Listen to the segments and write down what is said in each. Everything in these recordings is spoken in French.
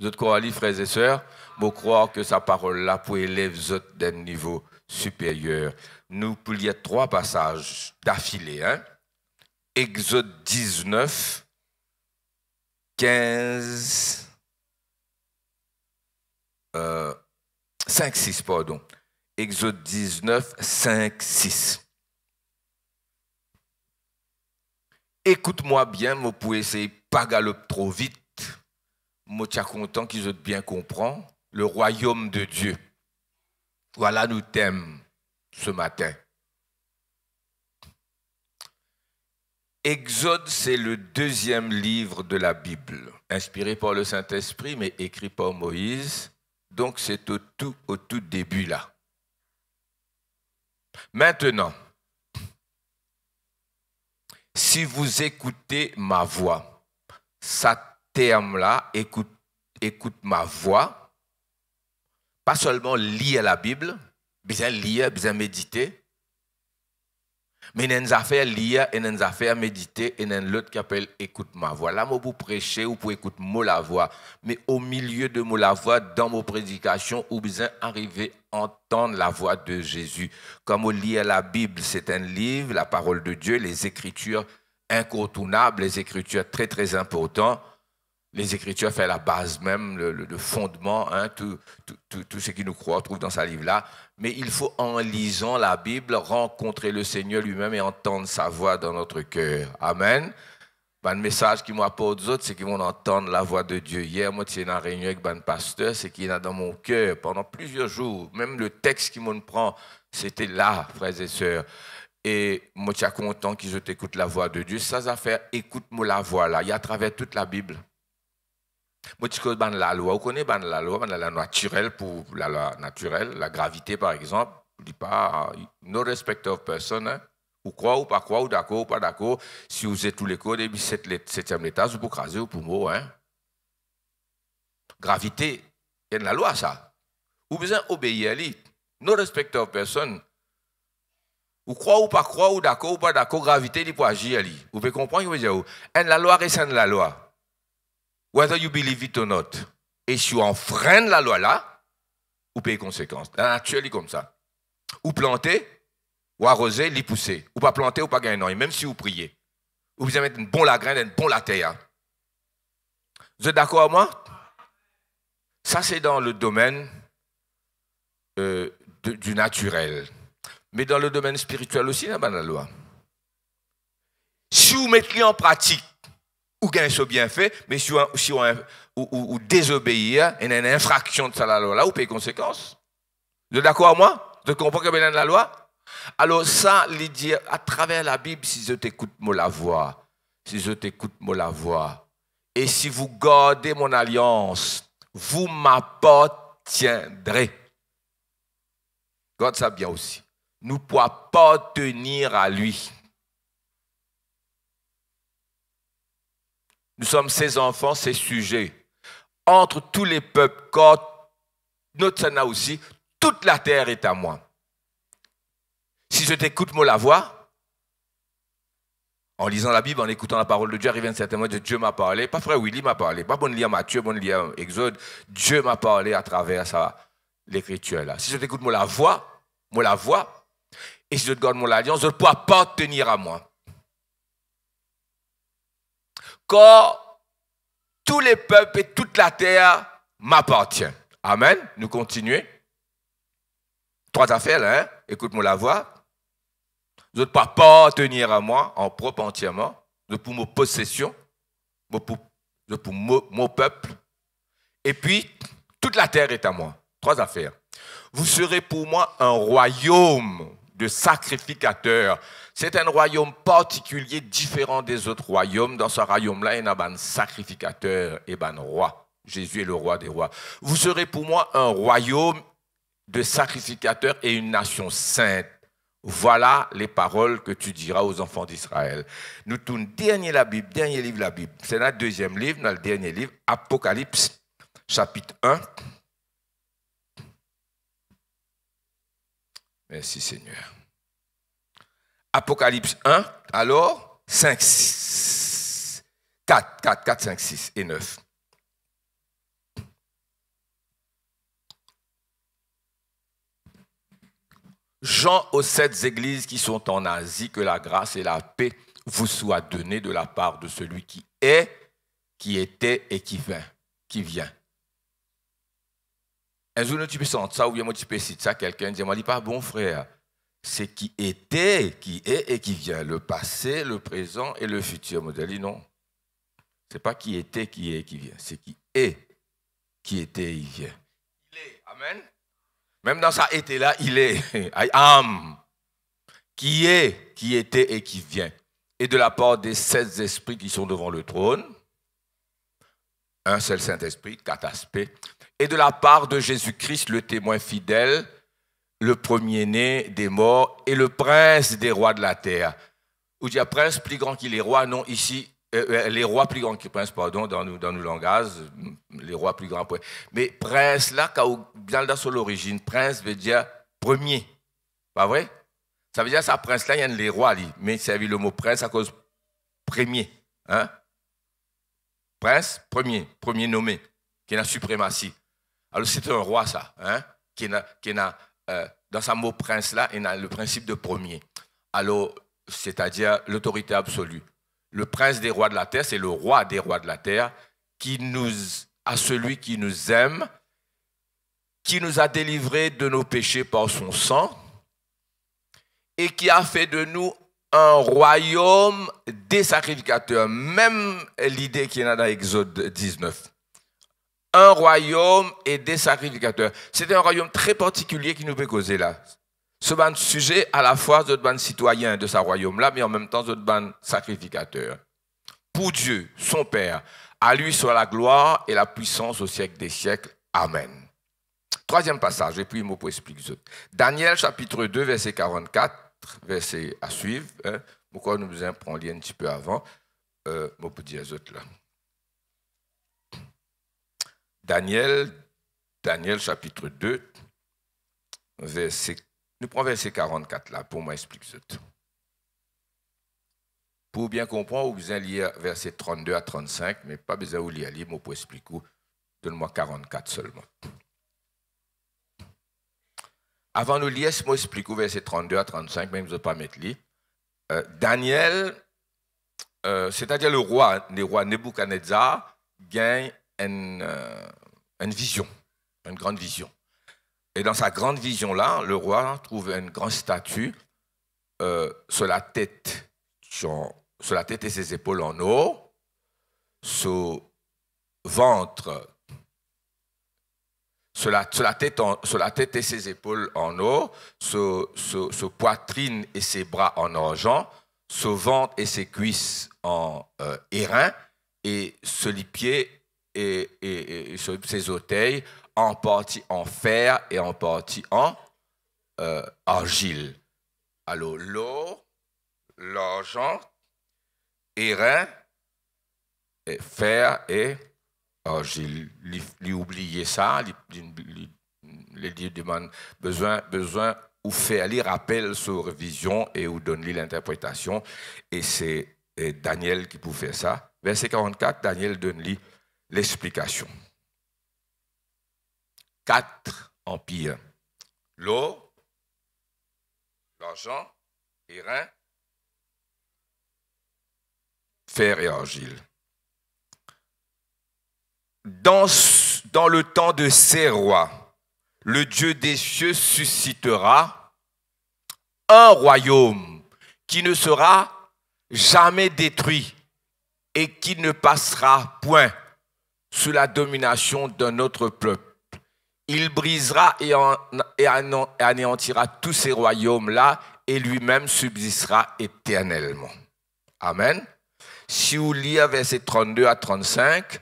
Vous êtes frères et sœurs, vous croire que sa parole-là pour élève vous d'un niveau supérieur. Nous y trois passages d'affilée. Hein? Exode 19, 15, 5, 6, pardon. Exode 19, 5, 6. Écoute-moi bien, vous pouvez essayer pas galoper trop vite Motia content qu'ils aient bien compris. le royaume de Dieu. Voilà nous thèmes ce matin. Exode, c'est le deuxième livre de la Bible, inspiré par le Saint-Esprit, mais écrit par Moïse. Donc c'est au tout, au tout début là. Maintenant, si vous écoutez ma voix, Ça là écoute, écoute ma voix, pas seulement lire la Bible, bien lire, bien méditer, mais il y lire, et méditer, et il y qui appelle écoute ma voix. Là, moi, pour prêcher ou pour écouter mot la voix, mais au milieu de mot la voix, dans mes prédications ou besoin arriver entendre la voix de Jésus. Comme on lit la Bible, c'est un livre, la parole de Dieu, les écritures incontournables, les écritures très, très importantes les Écritures font la base même, le, fondement, hein, tout, ce qui nous croit, trouve dans ce livre-là. Mais il faut, en lisant la Bible, rencontrer le Seigneur lui-même et entendre sa voix dans notre cœur. Amen. Ben, le message qui m'apporte aux autres, c'est qu'ils vont entendre la voix de Dieu. Hier, moi, j'étais une réunion avec un ben pasteur, c'est qu'il a dans mon cœur pendant plusieurs jours. Même le texte qui me prend, c'était là, frères et sœurs. Et moi, je suis content je t'écoute la voix de Dieu. Ça, ça fait écoute-moi la voix là. Il y a à travers toute la Bible. Moi, tu connais la loi, vous connaît la loi, la loi naturelle pour la naturelle, la gravité par exemple, dis pas euh, no respect of person, hein. ou quoi ou pas quoi, ou d'accord ou pas d'accord, si vous êtes tous les codes, et puis septième étage, vous pouvez craser ou pouvez mourir. Hein? Gravité, il y a la loi ça. vous besoin obéir à lui, no respect of person. Ou croit ou pas croit, ou d'accord ou pas d'accord, gravité, il peut agir à lui. Vous pouvez comprendre, vous pouvez dire, la loi reste la loi. Whether you believe it or not. Et si on freine la loi là, vous payez conséquence. Actuellement comme ça. Ou planter, ou arroser, l'y pousser. Ou pas planter, ou pas gagner. Même si vous priez. Ou vous mettre une bonne la graine, une bonne la terre. Hein. Vous êtes d'accord avec moi Ça, c'est dans le domaine euh, du naturel. Mais dans le domaine spirituel aussi, il y a la loi. Si vous mettez en pratique ou gagne ce bienfait, mais si on, si on ou, désobéir, il y a une infraction de la loi, là, ou paye conséquence. Vous êtes d'accord à moi Vous comprenez que y a la loi Alors, ça, les dire, à travers la Bible, si je t'écoute, moi la voix, si je t'écoute, moi la voix, et si vous gardez mon alliance, vous m'appartiendrez. Garde ça bien aussi. Nous pouvons pas tenir à lui. Nous sommes ses enfants, ses sujets. Entre tous les peuples, notre sana aussi, toute la terre est à moi. Si je t'écoute, moi la voix, en lisant la Bible, en écoutant la parole de Dieu, arrive un certain Dieu m'a parlé. Pas frère Willy m'a parlé, pas bon lien Matthieu, bon lien Exode. Dieu m'a parlé à travers ça, l'écriture là. Si je t'écoute, moi la voix, moi la voix, et si je te garde mon alliance, je ne pourrai pas tenir à moi car tous les peuples et toute la terre m'appartiennent. Amen. Nous continuons. Trois affaires hein. écoute-moi la voix. Vous n'êtes pas tenir à moi en propre entièrement. Vous pour mes possessions, vous pour, pour mon peuple. Et puis, toute la terre est à moi. Trois affaires. Vous serez pour moi un royaume de sacrificateurs. C'est un royaume particulier, différent des autres royaumes. Dans ce royaume-là, il y a un sacrificateur et un roi. Jésus est le roi des rois. Vous serez pour moi un royaume de sacrificateurs et une nation sainte. Voilà les paroles que tu diras aux enfants d'Israël. Nous tournons dernier la Bible, dernier livre la Bible. C'est notre deuxième livre, notre dernier livre, Apocalypse, chapitre 1. Merci Seigneur. Apocalypse 1, alors 5, 6, 4, 4, 4, 5, 6 et 9. Jean aux sept églises qui sont en Asie, que la grâce et la paix vous soient données de la part de celui qui est, qui était et qui vient, qui vient eh, un jour, tu peux sentir ça, ou bien moi, tu peux citer ça, quelqu'un dit, moi, dis pas bon frère. C'est qui était, qui est et qui vient. Le passé, le présent et le futur. Moi, je dis non. C'est pas qui était, qui est et qui vient. C'est qui est, qui était et qui vient. Il est. Amen. Même dans ça, été là, il est. Aïe. Qui est, qui était et qui vient. Et de la part des sept esprits qui sont devant le trône, un seul Saint-Esprit, quatre aspects, et de la part de Jésus-Christ, le témoin fidèle, le premier-né des morts et le prince des rois de la terre. Ou dire prince plus grand qu'il est roi, non, ici, euh, euh, les rois plus grands que prince, pardon, dans nos, dans nos langages, mm, les rois plus grands. Mais prince, là, bien là sur l'origine, prince veut dire premier. Pas vrai? Ça veut dire ça, prince, là, il y a les rois, Mais il le mot prince à cause premier. Hein? Prince, premier, premier nommé, qui est la suprématie. Alors c'est un roi, ça, hein, qui qui euh, dans sa mot prince là, il a le principe de premier. Alors, c'est-à-dire l'autorité absolue. Le prince des rois de la terre, c'est le roi des rois de la terre qui nous, à celui qui nous aime, qui nous a délivrés de nos péchés par son sang et qui a fait de nous un royaume des sacrificateurs. Même l'idée qu'il y a dans Exode 19 un royaume et des sacrificateurs. C'était un royaume très particulier qui nous peut causer là. Ce bande sujet, à la fois, ce bande citoyen de ce royaume-là, mais en même temps, ce bande sacrificateur. Pour Dieu, son Père, à lui soit la gloire et la puissance au siècle des siècles. Amen. Troisième passage, et puis mot pour expliquer Daniel chapitre 2, verset 44, verset à suivre. Hein. Pourquoi nous un lien un petit peu avant euh, Mot pour dire les autres là. Daniel, Daniel chapitre 2, verset, nous prenons verset 44 là pour expliquez-le. Pour bien comprendre, vous avez lire verset 32 à 35, mais pas besoin de lire, moi pour expliquer, donne-moi 44 seulement. Avant de lire, je explique verset 32 à 35, même si vous ne pas mettre lire. Euh, Daniel, euh, c'est-à-dire le roi, hein, le roi Nebuchadnezzar, gagne une, euh, une vision, une grande vision. Et dans sa grande vision-là, le roi trouve une grande statue euh, sur, la tête, sur, la tête et ses épaules en haut, sur ventre, sur la, tête, sur la tête et ses épaules en haut, sur, la poitrine et ses bras en argent, sur ventre et ses cuisses en euh, airain, et sur les pieds et, et, et ses autels, en partie en fer et en partie en euh, argile. Alors l'eau, l'argent, rein, et fer et argile. Lui oublier ça, les demande besoin, besoin ou faire les rappels sur vision et ou donner l'interprétation. Et c'est Daniel qui pouvait faire ça. Verset 44, Daniel donne lui l'explication. Quatre empires. L'eau, l'argent, rien. fer et argile. Dans, dans le temps de ces rois, le Dieu des cieux suscitera un royaume qui ne sera jamais détruit et qui ne passera point sous la domination d'un autre peuple. Il brisera et, anéantira tous ces royaumes-là et lui-même subsistera éternellement. Amen. Si vous lisez verset 32 à 35,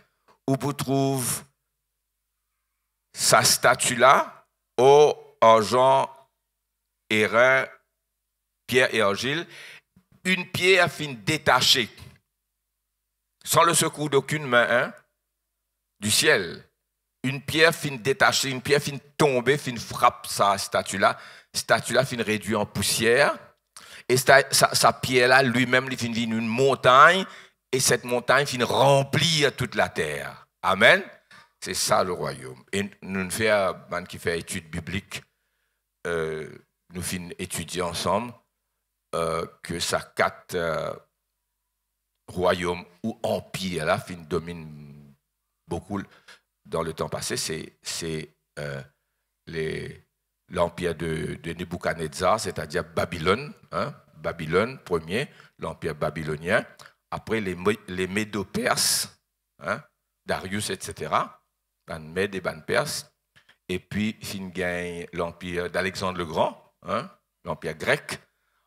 où vous trouvez sa statue-là, au oh, argent, Hérin, Pierre et Angile, une pierre fine détachée, sans le secours d'aucune main, hein, du ciel. Une pierre fine détachée, une pierre fine tombée, fine frappe sa statue-là. Statue-là fine réduite en poussière. Et sa, pierre-là, lui-même, finit une montagne. Et cette montagne finit remplir toute la terre. Amen. C'est ça le royaume. Et nous faisons, euh, qui fait étude biblique, euh, nous finissons étudier ensemble euh, que ça quatre royaumes ou empires, là, fine domine beaucoup dans le temps passé, c'est euh, l'empire de, Nebuchadnezzar, c'est-à-dire Babylone, hein, Babylone premier, l'empire babylonien, après les, les Médo-Perses, hein, Darius, etc., Ban et et puis Fin l'empire d'Alexandre le Grand, hein, l'empire grec,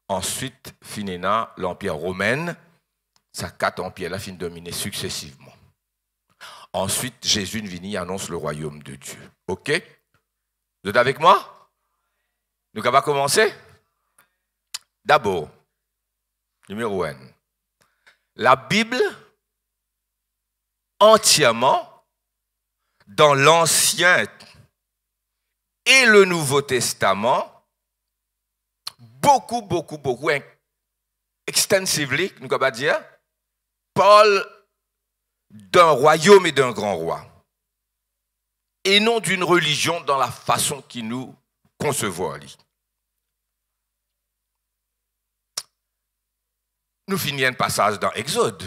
ensuite Finéna, l'empire romain, ça quatre empires là fin dominer successivement. Ensuite, Jésus vini annonce le royaume de Dieu. OK Vous êtes avec moi Nous allons commencer D'abord, numéro 1. La Bible entièrement dans l'Ancien et le Nouveau Testament, beaucoup, beaucoup, beaucoup, extensively, nous allons dire, Paul d'un royaume et d'un grand roi, et non d'une religion dans la façon qui nous concevons. Nous finissons un passage dans Exode.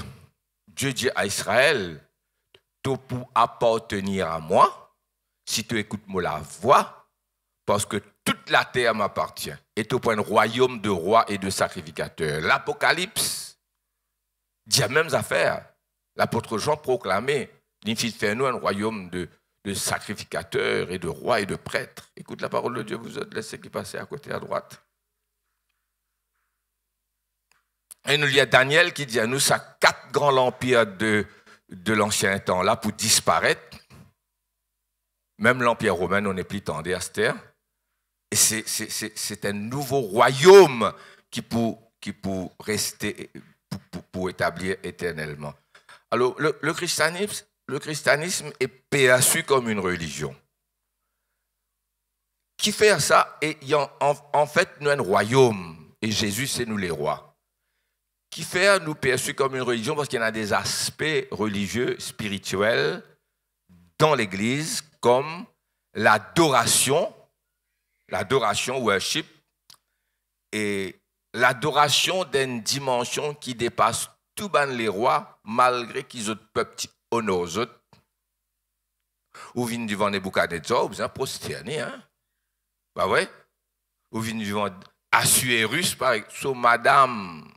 Dieu dit à Israël, tu pour appartenir à moi, si tu écoutes moi la voix, parce que toute la terre m'appartient, et tu pour un royaume de rois et de sacrificateurs. L'Apocalypse dit la même affaire. L'apôtre Jean proclamait fais-nous un royaume de, sacrificateurs et de rois et de prêtres. Écoute la parole de Dieu, vous êtes laissez qui passer à côté à droite. Et nous, il y a Daniel qui dit à nous, ça quatre grands empires de, de l'ancien temps là pour disparaître. Même l'empire romain, on n'est plus tendé à cette terre. Et c'est un nouveau royaume qui pour, qui pour rester, pour établir éternellement. Alors, le, christianisme, le christianisme est perçu comme une religion. Qui fait ça Et en, fait, nous sommes un royaume. Et Jésus, c'est nous les rois. Qui fait nous perçu comme une religion Parce qu'il y en a des aspects religieux, spirituels, dans l'Église, comme l'adoration, l'adoration, worship, et l'adoration d'une dimension qui dépasse tout ban les rois, malgré qu'ils ont peuple honneur aux autres. Ou viennent devant Nebuchadnezzar, vous en prosterné, hein? Bah ouais. Ou viennent devant Assuérus, par exemple, so, madame,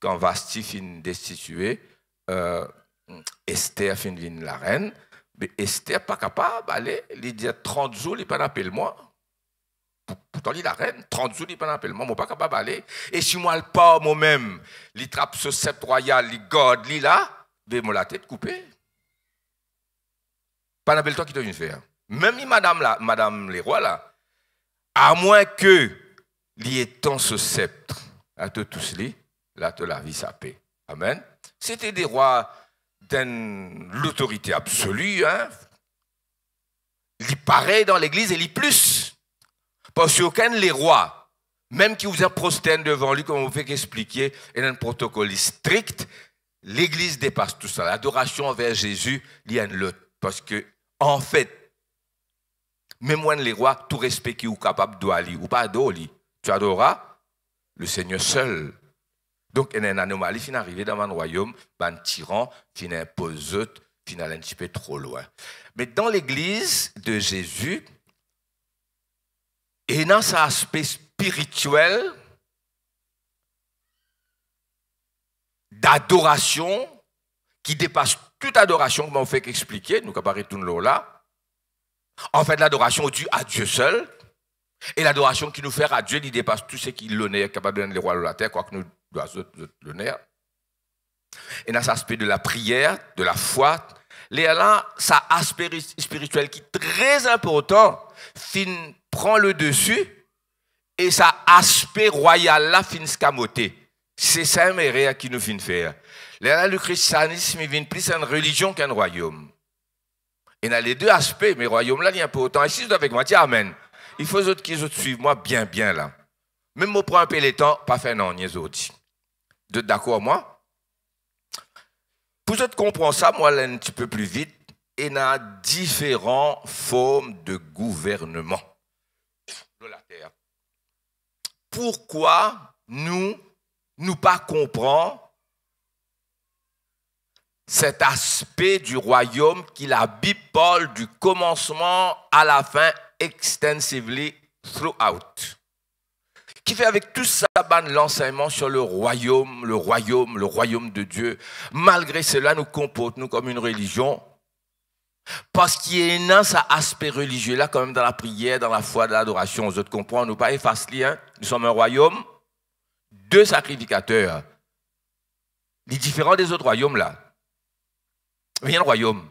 quand Vasti fin destituée, euh, Esther fin la reine, mais Esther pas capable allez, il dit 30 jours, il pas d'appel moi. Pourtant, il la reine, 30 jours, il pas appel Moi, je ne suis pas capable d'aller. Et si moi, le pas moi-même, il trappe ce sceptre royal, il garde, il là, ben, la tête coupée. Pas d'appel, toi qui une faire. Même madame, là, madame les rois, là, à moins que il étend ce sceptre à te tous les, là, te la vie sa paix. Amen. C'était des rois d'une l'autorité absolue, hein. Il paraît dans l'église et il plus. Parce que aucun les rois, même qui vous prosternent devant lui, comme vous fait expliquer, il y a un protocole strict, l'Église dépasse tout ça. L'adoration envers Jésus, il y a une lutte. Parce que, en fait, même moins les rois, tout respect qui est capable d'aller, ou pas d'aller, tu adoreras le Seigneur seul. Donc, il y a une anomalie qui est arrivée dans mon royaume, un ben, tyran qui impose, qui est un petit peu trop loin. Mais dans l'église de Jésus, et dans cet aspect spirituel d'adoration, qui dépasse toute adoration, comme on fait qu'expliquer, nous cabaret tout là. En fait, l'adoration due à Dieu seul, et l'adoration qui nous fait à Dieu, il dépasse tout ce qui l'honneur, capable de donner les rois de la terre, quoi que nous doivent l'honneur. Et dans cet aspect de la prière, de la foi, là, ça aspect spirituel qui est très important, fin prend le dessus et ça aspect royal là fin scamoté. C'est ça mes qui nous fin faire. Là, le christianisme vient plus une religion qu'un royaume. Et a les deux aspects, mais royaume là, il y a un peu autant. Et si dois avec moi, tiens Amen. Il faut autres qui autres suivent moi bien, bien là. Même moi, prends un peu le temps, pas faire non, les autres. Vous d'accord, moi? Pour autres comprendre ça, moi, là, un petit peu plus vite, et a différentes formes de gouvernement pourquoi nous nous pas cet aspect du royaume qui la bipole du commencement à la fin extensively throughout. Qui fait avec tout ça l'enseignement sur le royaume, le royaume, le royaume de Dieu. Malgré cela, nous comporte nous comme une religion parce qu'il y a un aspect religieux là, quand même, dans la prière, dans la foi, dans l'adoration. Vous autres comprenez, nous pas effacer, hein. nous sommes un royaume, deux sacrificateurs. Les différents des autres royaumes là. a le royaume.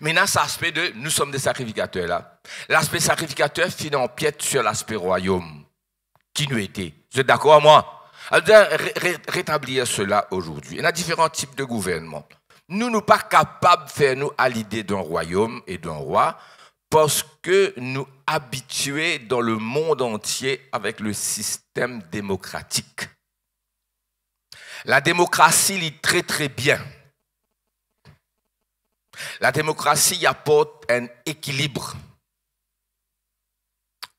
Maintenant, cet aspect de nous sommes des sacrificateurs là. L'aspect sacrificateur finit en piètre sur l'aspect royaume qui nous était. Vous êtes d'accord, moi? Alors, rétablir cela aujourd'hui. Il y a différents types de gouvernements nous ne sommes pas capables de faire nous à l'idée d'un royaume et d'un roi parce que nous habitués dans le monde entier avec le système démocratique. La démocratie lit très très bien. La démocratie apporte un équilibre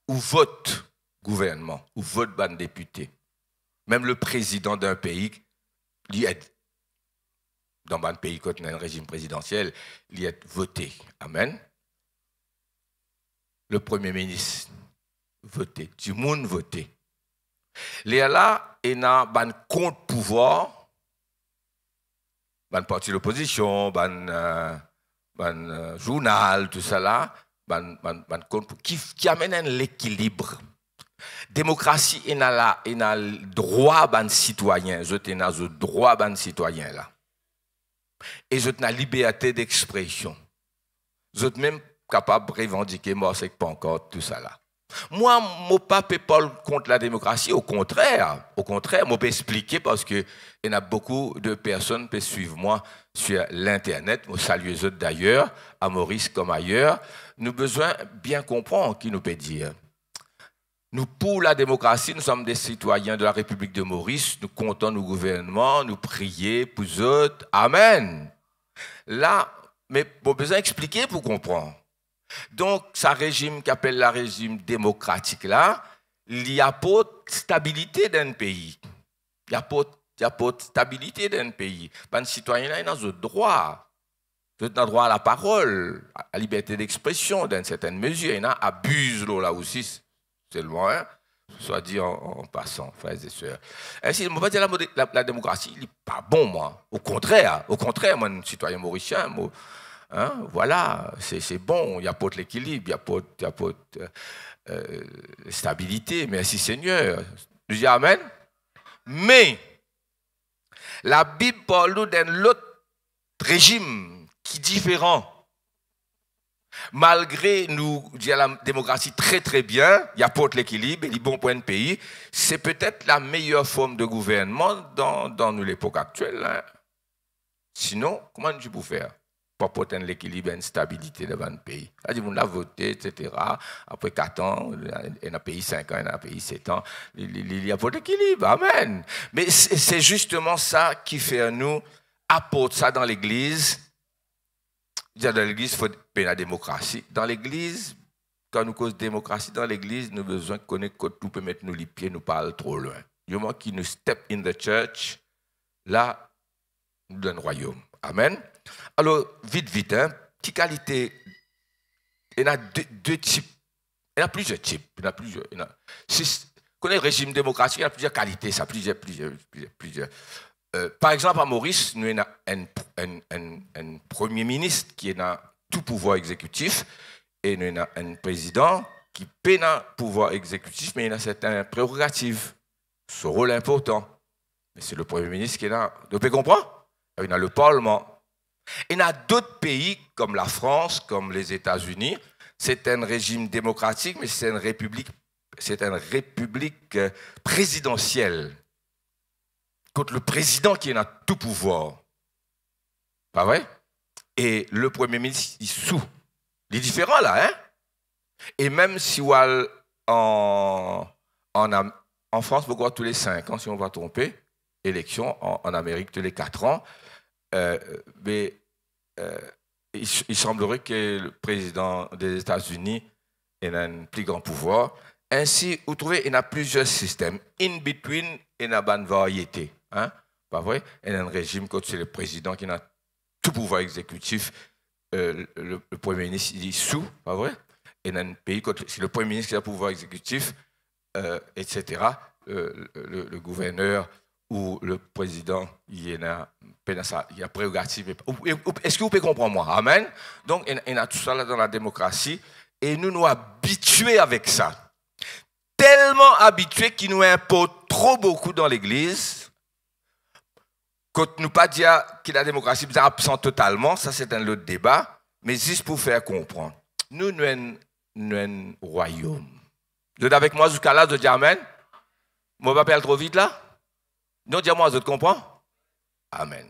où vote gouvernement, où vote bande député. Même le président d'un pays, lui est dans un pays quand on a un régime présidentiel, il y a voté. Amen. Le Premier ministre voté. Du monde voté. Il y là, il y a un contre-pouvoir, un parti d'opposition, un, euh, euh, journal, tout ça là, un, contre qui, qui amène un La Démocratie, il y a là, le droit des citoyen. Je le droit ban citoyen là. Et je la liberté d'expression. Je suis même capable de revendiquer, moi, c'est pas encore tout ça là. Moi, je ne pas contre la démocratie. Au contraire, au contraire, je peux expliquer parce qu'il y a beaucoup de personnes qui suivent moi sur l'Internet. Je salue autres d'ailleurs, à Maurice comme ailleurs. Nous avons besoin bien comprendre qui nous peut dire. Nous, pour la démocratie, nous sommes des citoyens de la République de Maurice. Nous comptons nos gouvernements, nous prions pour eux. Amen. Là, mais bon besoin expliquer pour comprendre. Donc, ce régime qu'appelle la régime démocratique là, il y a pas stabilité d'un pays. Il y a pas stabilité d'un pays. Pas de citoyen là, dans le droit. Ils ont droit à la parole, à la liberté d'expression, dans certaine mesure. Il y en a abuse là aussi. C'est loin, hein. soit dit en, passant, frères et sœurs. la, démocratie, n'est pas bon, moi. Au contraire, au contraire, moi, un citoyen mauricien, hein, voilà, c'est bon, il a apporte l'équilibre, il apporte, a pas euh, euh, stabilité. Merci Seigneur. Je dis Amen. Mais la Bible parle d'un autre régime qui est différent Malgré nous, dire la démocratie très très bien, il apporte l'équilibre, il est bon pour un pays, c'est peut-être la meilleure forme de gouvernement dans, dans l'époque actuelle. Hein. Sinon, comment tu peux faire pour apporter l'équilibre et une stabilité devant un pays on a voté, etc. Après 4 ans, y a pays 5 ans, y a pays 7 ans, il y a pas d'équilibre. Amen. Mais c'est justement ça qui fait à nous, apporte ça dans l'Église dans l'Église, il faut la démocratie. Dans l'Église, quand nous cause démocratie dans l'Église, nous avons besoin de connaître que tout peut mettre nos pieds, nous parle trop loin. Du moment qu'il nous step in the church, là, nous donne royaume. Amen. Alors, vite, vite, hein, qualité. Il y en a deux, types. Il y en a plusieurs types. Il y a plusieurs. Il y régime démocratique, il y a plusieurs qualités, ça, plusieurs, plusieurs. plusieurs. Euh, par exemple, à Maurice, nous avons un, Premier ministre qui a tout pouvoir exécutif et nous avons un président qui peine pouvoir exécutif, mais il a certaines prérogatives. Ce rôle important. Mais c'est le Premier ministre qui a. Vous comprendre Il a le Parlement. Il y a d'autres pays comme la France, comme les États-Unis. C'est un régime démocratique, mais c'est une république euh, présidentielle contre le président qui a tout pouvoir. Pas vrai Et le premier ministre, il sous. Il est différent là, hein Et même si on en, en, France, pourquoi tous les cinq ans, si on va tromper, élection, en, Amérique tous les quatre ans, euh, mais euh, il, semblerait que le président des États-Unis ait un plus grand pouvoir. Ainsi, vous trouvez, il y a plusieurs systèmes. In between, il y a une variété. Hein? Pas vrai Et un régime, quand c'est le président qui a tout pouvoir exécutif, euh, le, Premier ministre, il est sous, pas vrai Et dans un pays, quand c'est le Premier ministre qui a le pouvoir exécutif, euh, etc., euh, le, gouverneur ou le président, il y a, il a prérogative. Est-ce que vous pouvez comprendre moi Amen. Donc, il y a tout ça là dans la démocratie. Et nous nous habitués avec ça. Tellement habitués qu'il nous importe trop beaucoup dans l'Église quand nous pas dire que la démocratie est absente totalement, ça c'est un autre débat, mais juste pour faire comprendre. Nous, nous sommes un royaume. Vous êtes avec moi jusqu'à là, je dis Amen. vais pas parle trop vite là. Non, dis-moi, vous comprenez Amen.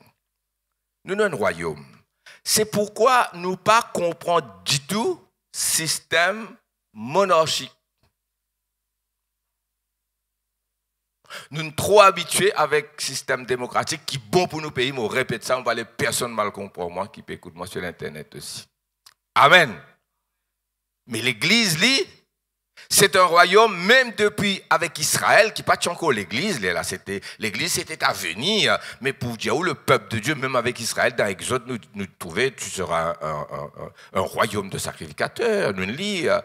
Nous, nous un royaume. C'est pourquoi nous pas du tout le système monarchique Nous sommes trop habitués avec le système démocratique qui est bon pour nos pays. Mais on répète ça, on va les personnes mal comprendre, moi qui écoute moi sur l'internet aussi. Amen. Mais l'Église, c'est un royaume, même depuis avec Israël, qui pas encore l'Église. Là, c'était l'Église, c'était à venir. Mais pour dire où le peuple de Dieu, même avec Israël, dans Exode, nous, trouvons tu seras un, royaume de sacrificateurs. Nous lisons. Euh.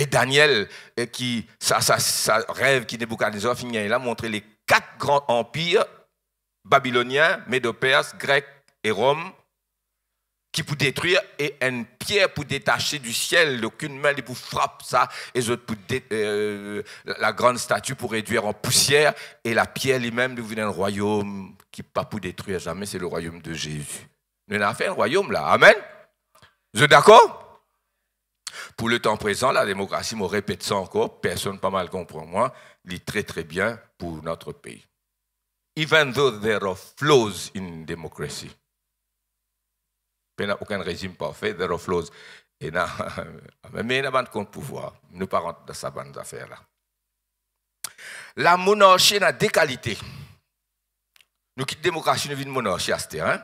Et Daniel, qui, sa, sa, rêve qui Nebuchadnezzar finit il a montré les quatre grands empires babyloniens, Médopers, grecs et Rome, qui pour détruire et une pierre pour détacher du ciel d'aucune main ne pour frapper ça et euh, la grande statue pour réduire en poussière et la pierre lui-même devient un royaume qui pas pour détruire jamais c'est le royaume de Jésus. ne avons fait un royaume là. Amen. Vous êtes d'accord pour le temps présent, la démocratie, je répète ça encore, personne pas mal comprend moi, lit très très bien pour notre pays. Even though there are flaws in democracy. Il n'y a aucun régime parfait, there are flaws. Et na, mais il n'y a pas de pouvoir. Nous pas rentrons dans sa bonne affaire-là. La monarchie est des qualités. Nous quittons la démocratie, nous vivons une monarchie à ce terrain.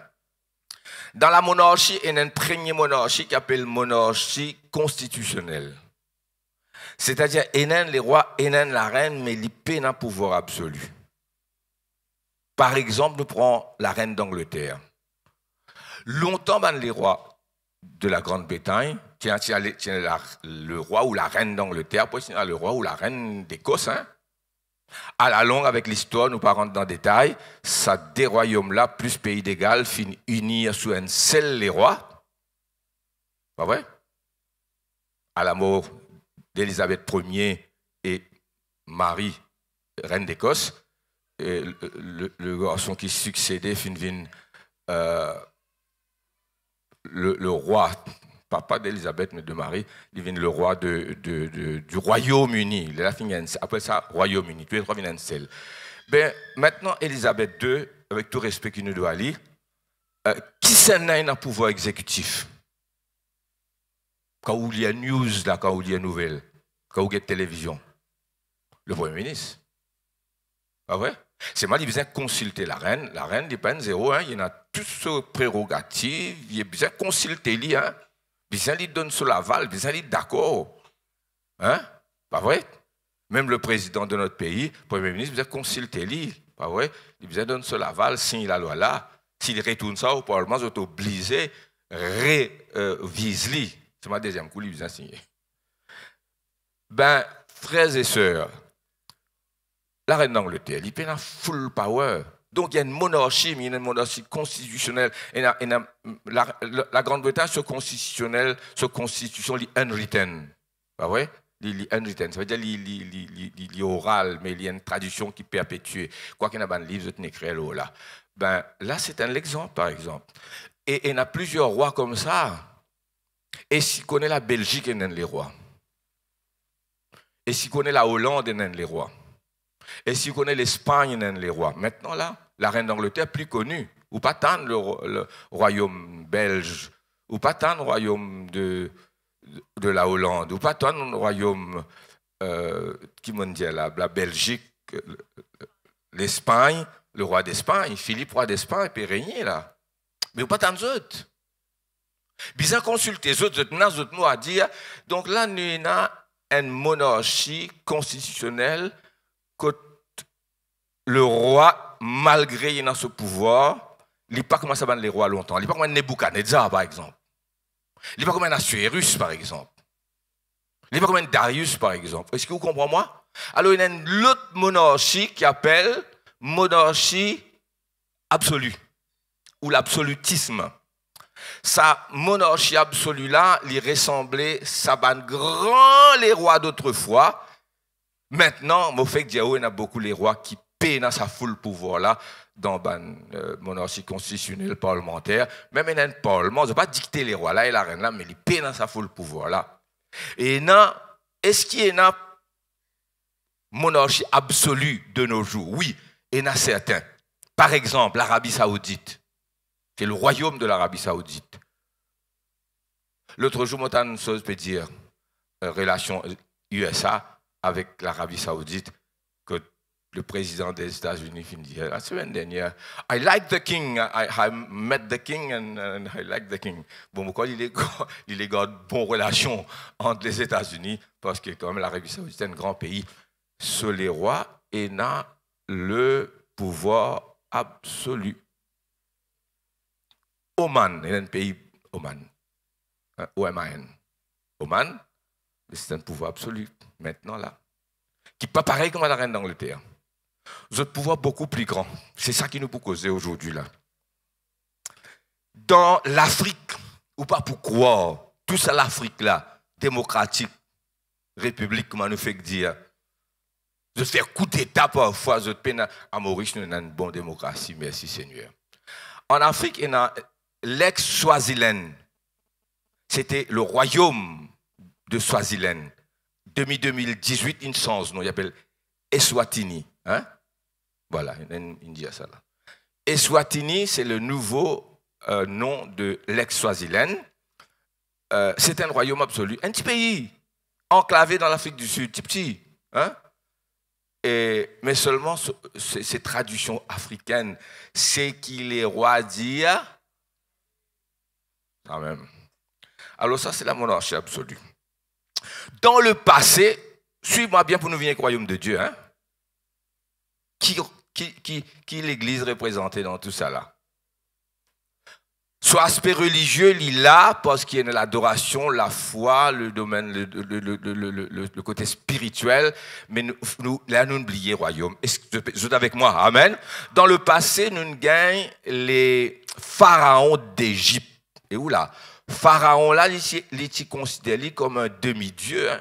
Dans la monarchie, il y a une première monarchie qui appelle monarchie constitutionnelle. C'est-à-dire, il y a les rois, il y a la reine, mais il y a un pouvoir absolu. Par exemple, nous prenons la reine d'Angleterre. Longtemps, les rois de la Grande-Bretagne, tiens, le roi ou la reine d'Angleterre, le roi ou la reine d'Écosse, hein, à la longue, avec l'histoire, nous ne rentrer dans le détail, ça des royaumes-là, plus pays d'égal Galles, finit unis sous un seul les rois. Pas vrai À la mort d'Élisabeth Ier et Marie, reine d'Écosse, le, garçon qui succédait finit euh, le, roi papa d'Elisabeth, mais de Marie, il vient le roi de, du Royaume-Uni. Après ça, Royaume-Uni. Tu es roi uni Ben, maintenant, Elisabeth II, avec tout respect qu'il nous doit aller, euh, qui s'en a un pouvoir exécutif Quand il y a news, là, quand il y a nouvelles, quand il y a télévision, le Premier ministre. Pas vrai c'est moi qui besoin consulter la reine. La reine dépend pas zéro, hein. il y en a toutes ses prérogatives, il a consulter lui. Hein. Puis ça lui donne ce l'aval, puis ça lui d'accord. Hein? Pas vrai? Même le président de notre pays, le Premier ministre, il a consulté lui. Pas vrai? Il vous a donné sous l'aval, signe la loi là. S'il retourne ça, au Parlement, êtes obligé révise-lui. C'est ma deuxième coup, il vous a signé. Ben, frères et sœurs, la reine d'Angleterre, il a full power. Donc il y a une monarchie, mais il y a une monarchie constitutionnelle. la, Grande-Bretagne, ce constitutionnel, ce constitution, lit unwritten. Bah ouais unwritten, ça veut dire l'oral, oral, mais il y a une tradition qui perpétue. Quoi qu'il y ait un livre, je écrit là. Ben, là, c'est un exemple, par exemple. Et il y a plusieurs rois comme ça. Et si connaît la Belgique, il y a les rois. Et si connaît la Hollande, il y a les rois. Et si connaît l'Espagne, il y a les rois. Maintenant, là, la reine d'Angleterre plus connue, ou pas tant le, royaume belge, ou pas tant le royaume de, de la Hollande, ou pas tant le royaume, euh, qui m'en dit la, la Belgique, l'Espagne, le roi d'Espagne, Philippe, roi d'Espagne, peut régner là. Mais ou pas tant d'autres. Bizarre consulter d'autres, nous à dire, donc là, nous avons une monarchie constitutionnelle que le roi malgré qu'il a ce pouvoir, il n'a pas commencé à les rois longtemps. Il n'a pas comme Nebuchadnezzar, par exemple. Il n'a pas comme à par exemple. Il n'est pas comme Darius, par exemple. Est-ce que vous comprenez moi Alors, il y a une autre monarchie qui appelle monarchie absolue ou l'absolutisme. Sa monarchie absolue-là, il ressemblait à grand les rois d'autrefois. Maintenant, Mofek il y a beaucoup les rois qui paix dans sa foule pouvoir là, dans la euh, monarchie constitutionnelle parlementaire. Même dans le parlement, ils n'ont pas dicter les rois là et la reine là, mais il paix dans sa foule pouvoir là. Et est-ce qu'il y a une monarchie absolue de nos jours Oui, il y en a certains. Par exemple, l'Arabie saoudite. C'est le royaume de l'Arabie saoudite. L'autre jour, Motan Sos peut dire, euh, relation USA euh, avec l'Arabie saoudite, le président des États-Unis qui la semaine dernière, I like the king, I, met the king and, I like the king. Bon, pourquoi il est il bonne relation entre les États-Unis Parce que quand même l'Arabie Saoudite est un grand pays. Seul les rois et n'a le pouvoir absolu. Oman il est un pays, Oman, euh, O-M-A-N. Oman, c'est un pouvoir absolu, maintenant là, qui n'est pas pareil comme la reine d'Angleterre. Vous pouvoir beaucoup plus grand. C'est ça qui nous peut causer aujourd'hui là. Dans l'Afrique, ou pas pour croire, tout ça l'Afrique là, démocratique, république, comment nous fait dire. Je fais coup d'État parfois, je peine à Maurice, nous avons une bonne démocratie, merci Seigneur. En Afrique, il a l'ex-Swaziland. C'était le royaume de Swaziland. Depuis 2018 une chance, nous, il s'appelle Eswatini. Hein? Voilà, il ça Et Swatini, c'est le nouveau euh, nom de lex swazilène euh, c'est un royaume absolu, un petit pays, enclavé dans l'Afrique du Sud, petit petit. Hein. Et, mais seulement ces traditions africaines, c'est qu'il est roi d'Ia. Quand même. Alors ça, c'est la monarchie absolue. Dans le passé, suivez-moi bien pour nous venir au royaume de Dieu, hein? qui qui, qui, l'Église représentait dans tout ça là Sur aspect religieux, il là parce qu'il y a l'adoration, la foi, le domaine, le, côté spirituel. Mais nous, nous là, nous oublions le royaume. est avec moi Amen. Dans le passé, nous gagnons les pharaons d'Égypte. Et où là Pharaon là, il est considéré comme un demi-dieu. Hein.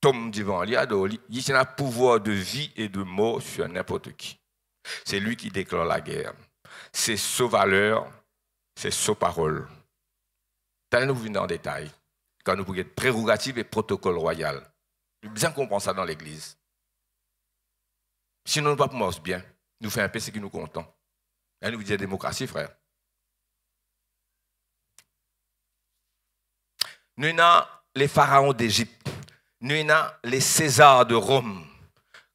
Tom Divan il il a pouvoir de vie et de mort sur n'importe qui. C'est lui qui déclare la guerre. C'est sa valeur, c'est sa parole. T'as nous venir en détail, quand nous être prérogatives et protocole royal. Bien comprendre ça dans l'Église. Sinon, nous ne pouvons pas bien. Nous faisons un peu ce qui nous content. Elle nous dit démocratie, frère. Nous avons les pharaons d'Égypte. Nous avons les Césars de Rome.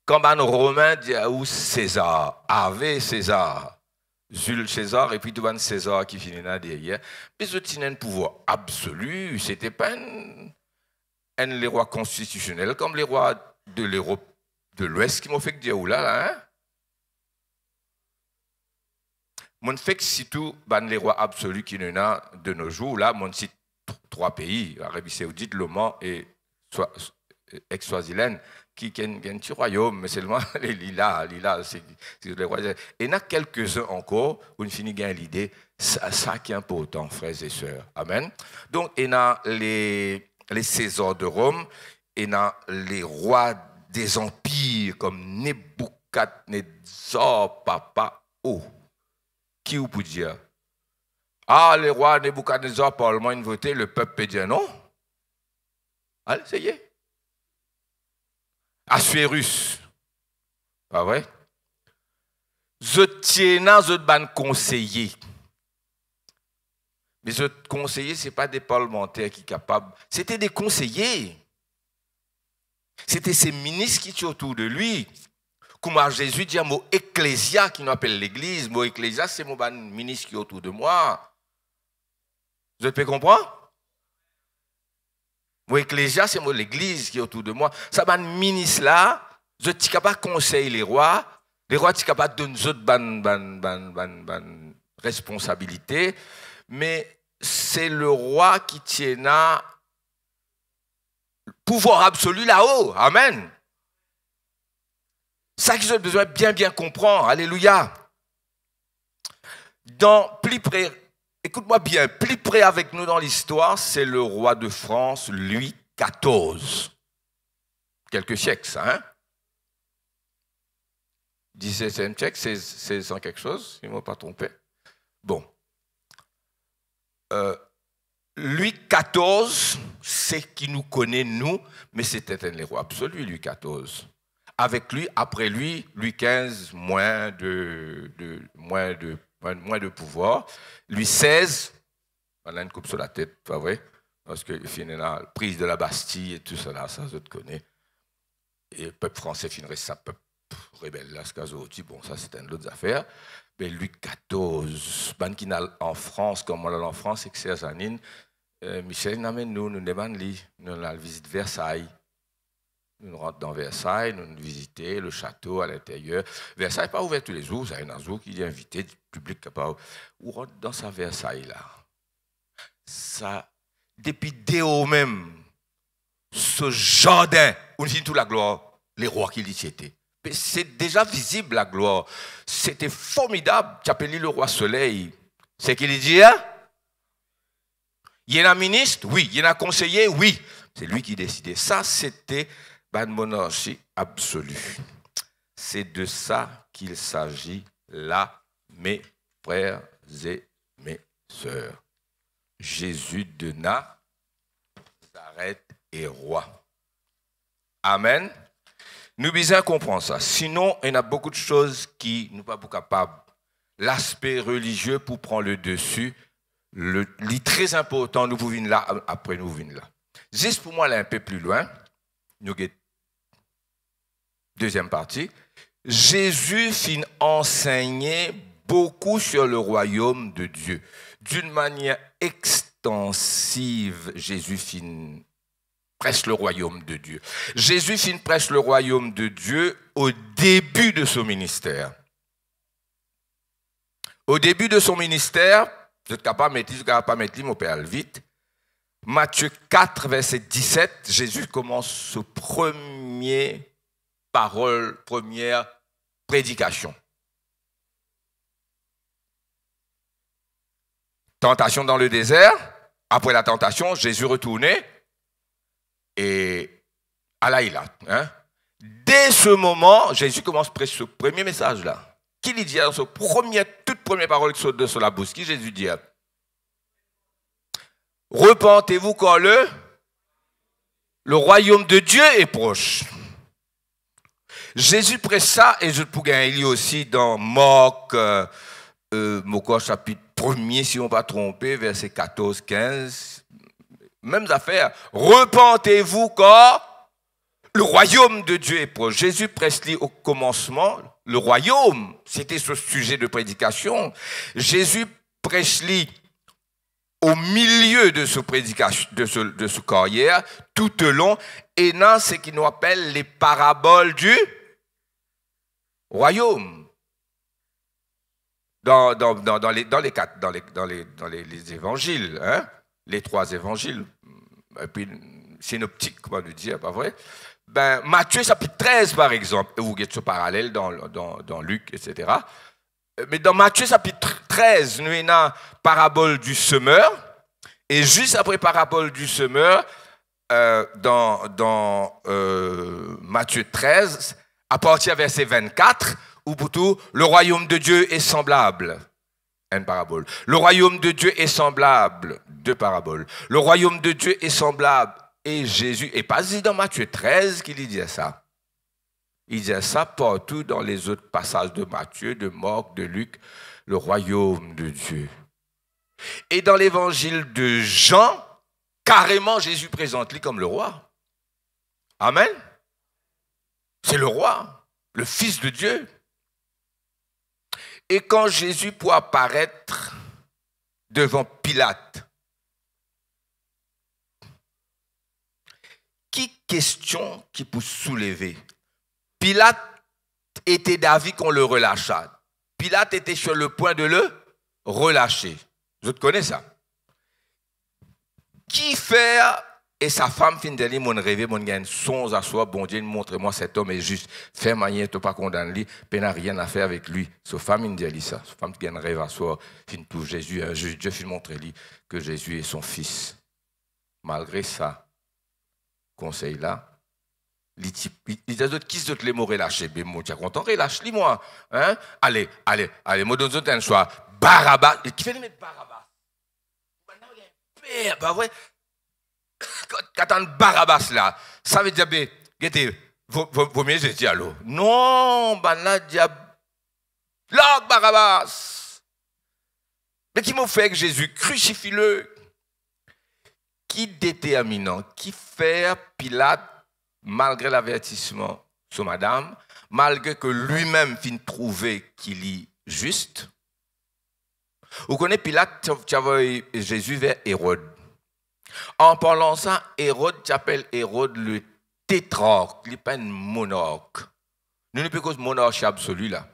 Comme un Romain dit ah, César, Ave César, Zul César, et puis devant César qui finit là derrière. Mais ce un pouvoir absolu, n'était pas un, roi les rois constitutionnels comme les rois de l'Europe de l'Ouest qui m'ont fait dire ou oh là, là hein? Mon fait que si ben, les rois absolus qui nous a de nos jours, là, mon cite trois pays, Arabie Saoudite, l'Oman et euh, ex-Swaziland, qui gagne du royaume, mais seulement les lilas, hein, lilas, c'est le rois. Et il y en a quelques-uns encore où il finit bien l'idée, ça, ça qui est important, frères et sœurs. Amen. Donc, il y a les, les Césars de Rome, il y a les rois des empires comme Nebuchadnezzar, papa, O. Oh, qui vous peut dire Ah, les rois Nebuchadnezzar, Parlement, ils voté, le peuple peut non. Allez, essayez. Assuérus. Pas ah vrai? Je tiens à ban conseiller. Mais ce conseiller, ce n'est pas des parlementaires qui sont capables. C'était des conseillers. C'était ces ministres qui étaient autour de lui. Comme Jésus dit un mot ecclésia qui nous appelle l'église. Mon mot ecclésia, c'est mon ministre qui est autour de moi. Vous pouvez comprendre ecclésia, c'est moi l'église qui est autour de moi. Ça m'administre ministre là. Je ne suis pas les rois. Les rois ne sont pas donner autres ban, ban, ban, ban, responsabilité. Mais c'est le roi qui tient à pouvoir absolu là-haut. Amen. Ça qu'ils ont besoin bien bien comprendre. Alléluia. Dans plus près Écoute-moi bien, plus près avec nous dans l'histoire, c'est le roi de France, Louis XIV. Quelques siècles, ça, hein 17e siècle, sans quelque chose, si je ne pas trompé. Bon. Euh, Louis XIV, c'est qui nous connaît, nous, mais c'était un héros absolu, Louis XIV. Avec lui, après lui, Louis XV, moins de moins de pouvoir. Lui, XVI, on a une coupe sur la tête, pas vrai Parce que finit la prise de la Bastille et tout cela, ça, je te connais. Et le peuple français finirait ça, peuple rebelle, là, ce dit, bon, ça, c'est une autre affaire. Mais lui, XIV, en France, comme on l'a en France, et que c'est euh, Michel Namen, nous, nous demandons, nous, la visite Versailles. Nous rentrons dans Versailles, nous visitons le château à l'intérieur. Versailles n'est pas ouvert tous les jours, c'est un jour qui est invité, du public qui pas On rentre dans sa Versailles là. Ça, depuis au même, ce jardin, on dit toute la gloire, les rois qui l'y étaient. C'est déjà visible la gloire. C'était formidable, appelles le roi soleil. C'est qu'il dit, hein? Il y en a ministre, oui. Il y en a conseiller, oui. C'est lui qui décidait. Ça, c'était monarchie absolue. C'est de ça qu'il s'agit là, mes frères et mes sœurs. Jésus de Nazareth est roi. Amen. Nous bien comprendre ça. Sinon, il y a beaucoup de choses qui nous pas capables. L'aspect religieux pour prendre le dessus, le, lit très important, nous vous venez là, après nous venez là. Juste pour moi, aller un peu plus loin, nous avons Deuxième partie, Jésus fit enseigner beaucoup sur le royaume de Dieu. D'une manière extensive, Jésus finit presse le royaume de Dieu. Jésus finit presse le royaume de Dieu au début de son ministère. Au début de son ministère, je ne vais pas mettre, je pas père, vite. Matthieu 4, verset 17, Jésus commence ce premier parole, première prédication. Tentation dans le désert. Après la tentation, Jésus retournait et à l'Aïla. Hein. Dès ce moment, Jésus commence ce premier message-là. Qu'il dit dans ce premier, toute première parole qui saute de sur la bouche Qui Jésus dit Repentez-vous quand le, le royaume de Dieu est proche. Jésus ça et je pourrais lire aussi dans Marc, euh, euh chapitre 1 si on va tromper, verset 14, 15. Même affaire. Repentez-vous car le royaume de Dieu est proche. Jésus prêche lit au commencement le royaume. C'était ce sujet de prédication. Jésus prêche lit au milieu de ce prédication, de carrière, tout au long, et dans ce qu'il nous appelle les paraboles du royaume. Dans, dans, dans les, quatre, dans les, évangiles, hein, les trois évangiles, et puis synoptique, comment le dire, pas vrai ben, Matthieu chapitre 13, par exemple, et vous avez ce parallèle dans, dans, Luc, etc. Mais dans Matthieu chapitre 13, nous avons la parabole du semeur, et juste après parabole du semeur, euh, dans, dans euh, Matthieu 13, à partir verset 24, plutôt le royaume de Dieu est semblable. Une parabole. Le royaume de Dieu est semblable. Deux paraboles. Le royaume de Dieu est semblable. Et Jésus, et pas dans Matthieu 13 qu'il dit ça. Il dit ça partout dans les autres passages de Matthieu, de Marc, de Luc, le royaume de Dieu. Et dans l'évangile de Jean, carrément Jésus présente lui comme le roi. Amen. C'est le roi, le Fils de Dieu. Et quand Jésus pourra apparaître devant Pilate, qui question qui peut soulever Pilate était d'avis qu'on le relâchât. Pilate était sur le point de le relâcher. Vous te connaissez ça. Qui faire et sa femme finit de dire, mon rêve, mon gagne, sans à soi, bon Dieu, montre-moi cet homme est juste. Fais manière, te pas condamner lui, peine rien à faire avec lui. Sa femme, il dit ça. Sa femme qui a un rêve à soi, finit tout Jésus, un euh, juste Dieu finit montrer lui que Jésus est son fils. Malgré ça, conseil là, les autres qui se les mots relâchés, ben moi, tu content, relâche-les moi. Hein? Allez, allez, allez, moi, donne un choix. Barabbas, qui fait les mettre Barabbas? Bah, ouais, quand Barabbas là, ça veut dire que ben, vous mieux Jésus à l'eau. Non, bah là, diable. Là, Barabbas. Mais qui m'a fait que Jésus crucifie-le Qui déterminant, qui fait Pilate, malgré l'avertissement sur madame, malgré que lui-même finit trouver qu'il est juste Vous connaissez Pilate, tu Jésus vers Hérode. En parlant ça, Hérode s'appelle Hérode le tétrarque, il n'est pas un monarque. Nous ne pouvons pas monarchie absolue là.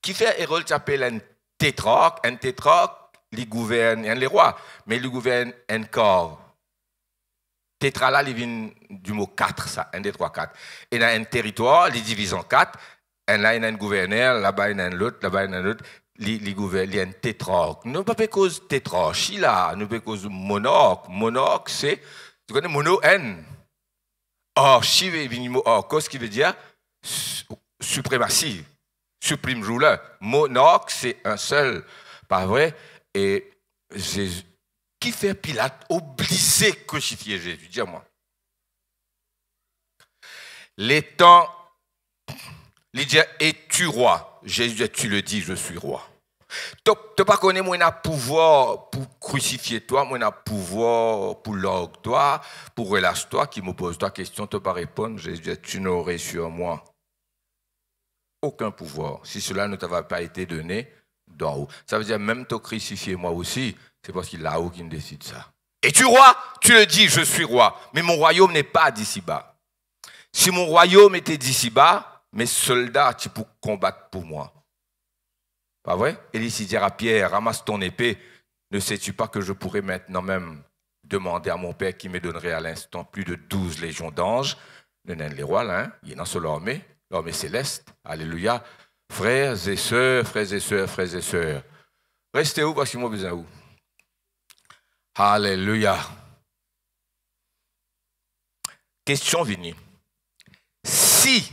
Qui fait Hérode s'appelle un tétrarque, un tétrarque, il gouverne, un les rois, mais il gouverne un corps. Tétra là, il vient du mot 4, ça, un, des 3, 4. Il a un territoire, il divise en 4. là, il y a un gouverneur, là-bas, il y a un autre, là-bas, il y a un autre. Les les non tétroques. Nous pas cause tétrarque, là, nous pas cause monarque. Monarque, c'est, tu connais mono-n. Archi, vient mot cause qui veut dire suprématie, supprime ruler. Monarque, c'est un seul, pas vrai? Et Jésus, qui fait Pilate obligé crucifier Jésus? Dis-moi. Les temps, les dit, tu roi. Jésus, tu le dis, je suis roi. Tu n'as pas moi mon pouvoir pour crucifier toi, mon pouvoir pour l'orgue toi, pour relâcher toi, qui me pose ta question, tu pas répondre. Jésus, tu n'aurais sur moi aucun pouvoir si cela ne t'avait pas été donné d'en haut. Ça veut dire même te crucifier moi aussi, c'est parce qu'il est là-haut qui me décide ça. Et tu roi, tu le dis, je suis roi, mais mon royaume n'est pas d'ici-bas. Si mon royaume était d'ici-bas, mes soldats tu peux combattre pour moi. Pas vrai Élisée à Pierre, ramasse ton épée, ne sais-tu pas que je pourrais maintenant même demander à mon Père qui me donnerait à l'instant plus de douze légions d'anges Le nain les rois, là, hein? il est dans seule armée, l'armée céleste, alléluia. Frères et sœurs, frères et sœurs, frères et sœurs, restez où parce que moi besoin où Alléluia. Question venue. Si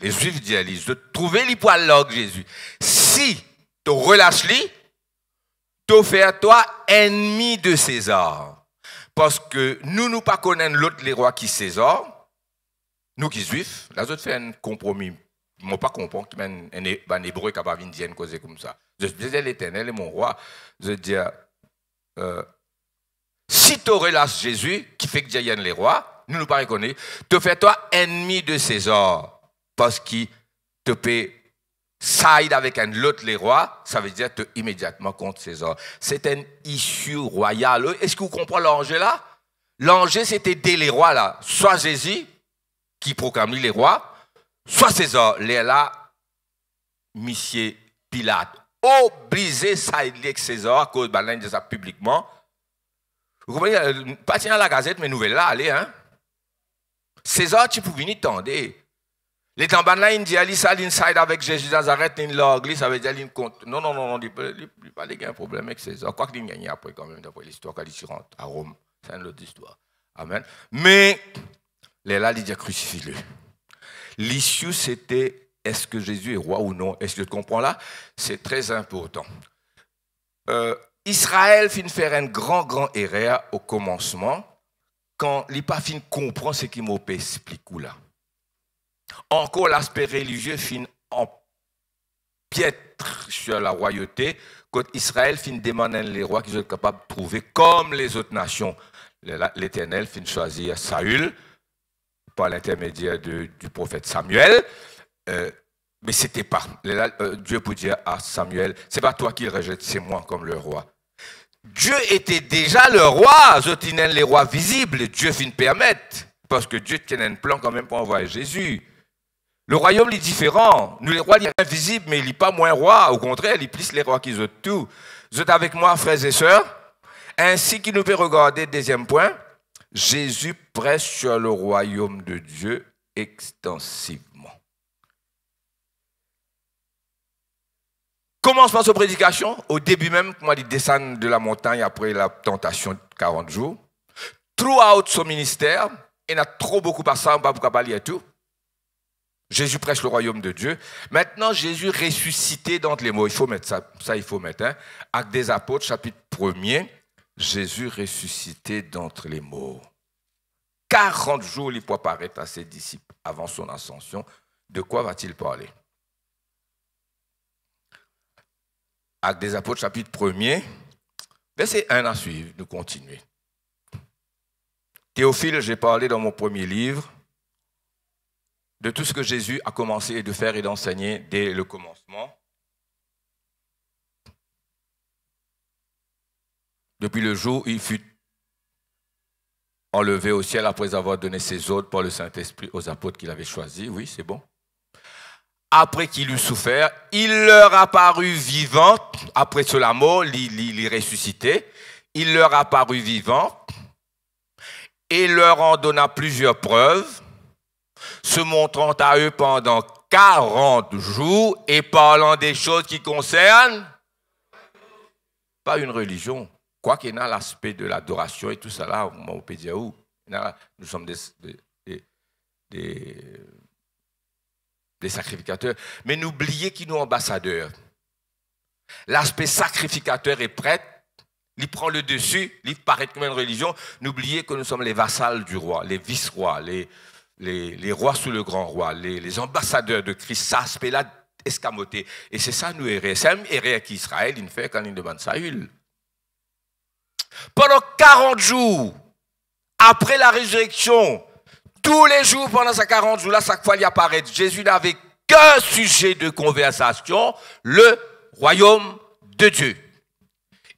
les Juifs disent, à trouver les poils Jésus. Si tu relâches les, tu fais toi ennemi de César. Parce que nous, nous pas connaissons l'autre les rois qui César. Nous qui Juifs, Là, je fait un compromis. comprends pas y qu'un un hébreu qui pas une cause comme ça. Je disais l'éternel est mon roi. Je dis, euh, si tu relâches Jésus, qui fait que Dieu les rois, nous ne nous pas tu te fais toi ennemi de César parce qu'il te paie side avec un autre les rois, ça veut dire te immédiatement contre César. C'est une issue royale. Est-ce que vous comprenez l'enjeu là L'enjeu, c'était dès les rois là. Soit Jésus, qui proclame les rois, soit César, les là, Monsieur Pilate. Obligé side avec César à cause de ça publiquement. Vous comprenez euh, Pas tiens la gazette, mais nouvelle là, allez, hein. César, tu peux venir tendre. Les tambans là, il dit, Ali ça, avec Jésus Nazareth, il l'orgue, ça veut dire qu'il Non, non, non, non, il n'y a pas de problème avec je Quoi qu'il y ait après, quand même, d'après l'histoire il rentre à Rome. C'est une autre histoire. Amen. Mais, les là, il dit, crucifié. le L'issue, c'était, est-ce que Jésus est roi ou non Est-ce que tu comprends là C'est très important. Euh, Israël fin faire un grand, grand erreur au commencement quand il n'a pas de comprendre ce qu'il m'a expliqué là. Encore l'aspect religieux fin en piètre sur la royauté, quand Israël fin demander les rois qu'ils sont capables de trouver comme les autres nations. L'Éternel fin choisir Saül par l'intermédiaire du prophète Samuel. Euh, mais c'était pas. Euh, Dieu pour dire à Samuel, c'est pas toi qui rejette, c'est moi comme le roi. Dieu était déjà le roi, Zotinen les rois visibles, Dieu finit permettre, parce que Dieu tenait un plan quand même pour envoyer Jésus. Le royaume est différent. Nous, les rois, il est invisible, mais il n'est pas moins roi. Au contraire, il est plus les rois qui ont tout. Vous êtes avec moi, frères et sœurs. Ainsi qu'il nous peut regarder, deuxième point, Jésus presse sur le royaume de Dieu extensivement. Comment se passe aux Au début même, quand il descend de la montagne après la tentation de 40 jours. Throughout son ministère, il a trop beaucoup passé, on ne pas lire tout. Jésus prêche le royaume de Dieu. Maintenant, Jésus ressuscité d'entre les morts. Il faut mettre ça, ça il faut mettre. Hein. Acte des apôtres, chapitre 1er, Jésus ressuscité d'entre les morts. 40 jours, il peut apparaître à ses disciples avant son ascension. De quoi va-t-il parler Acte des apôtres, chapitre 1er, verset un à suivre, nous continuer. Théophile, j'ai parlé dans mon premier livre de tout ce que Jésus a commencé de faire et d'enseigner dès le commencement, depuis le jour où il fut enlevé au ciel après avoir donné ses ordres par le Saint-Esprit aux apôtres qu'il avait choisis. Oui, c'est bon. Après qu'il eut souffert, il leur apparut vivant. Après cela, mort, il, l'y ressuscité. Il leur apparut vivant et leur en donna plusieurs preuves montrant à eux pendant 40 jours et parlant des choses qui concernent pas une religion, quoi qu'il y l'aspect de l'adoration et tout ça là, on nous sommes des, des, des, sacrificateurs, mais n'oubliez qu'ils nous ambassadeurs. L'aspect sacrificateur est prêt il prend le dessus, il paraît comme une religion. N'oubliez que nous sommes les vassals du roi, les vice-rois, les, les, rois sous le grand roi, les, ambassadeurs de Christ, ça, là, escamoté. Et c'est ça, nous, errer. C'est même errer qu'Israël, il fait quand il demande Saül. Pendant 40 jours, après la résurrection, tous les jours pendant ces 40 jours-là, chaque fois, il apparaît. Jésus n'avait qu'un sujet de conversation, le royaume de Dieu.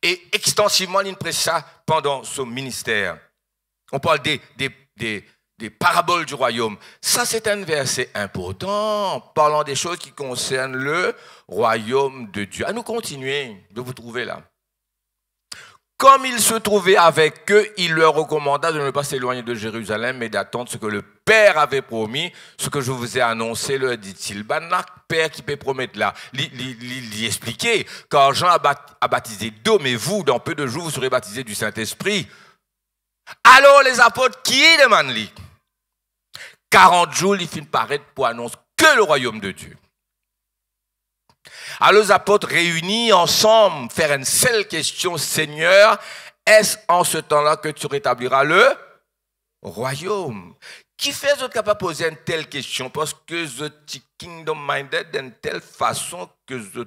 Et extensivement, il prêche ça pendant son ministère. On parle des des paraboles du royaume. Ça, c'est un verset important parlant des choses qui concernent le royaume de Dieu. À nous continuer de vous trouver là. Comme il se trouvait avec eux, il leur recommanda de ne pas s'éloigner de Jérusalem, mais d'attendre ce que le Père avait promis, ce que je vous ai annoncé, leur dit-il. là, Père qui peut promettre là, l'y expliquer. quand Jean a baptisé d'eau, mais vous, dans peu de jours, vous serez baptisés du Saint-Esprit. Alors les apôtres, qui demandent ils 40 jours, il finit par être pour annoncer que le royaume de Dieu. Alors les apôtres réunis ensemble, faire une seule question, Seigneur, est-ce en ce temps-là que tu rétabliras le royaume Qui fait que capable pas poser une telle question Parce que the kingdom minded d'une telle façon que je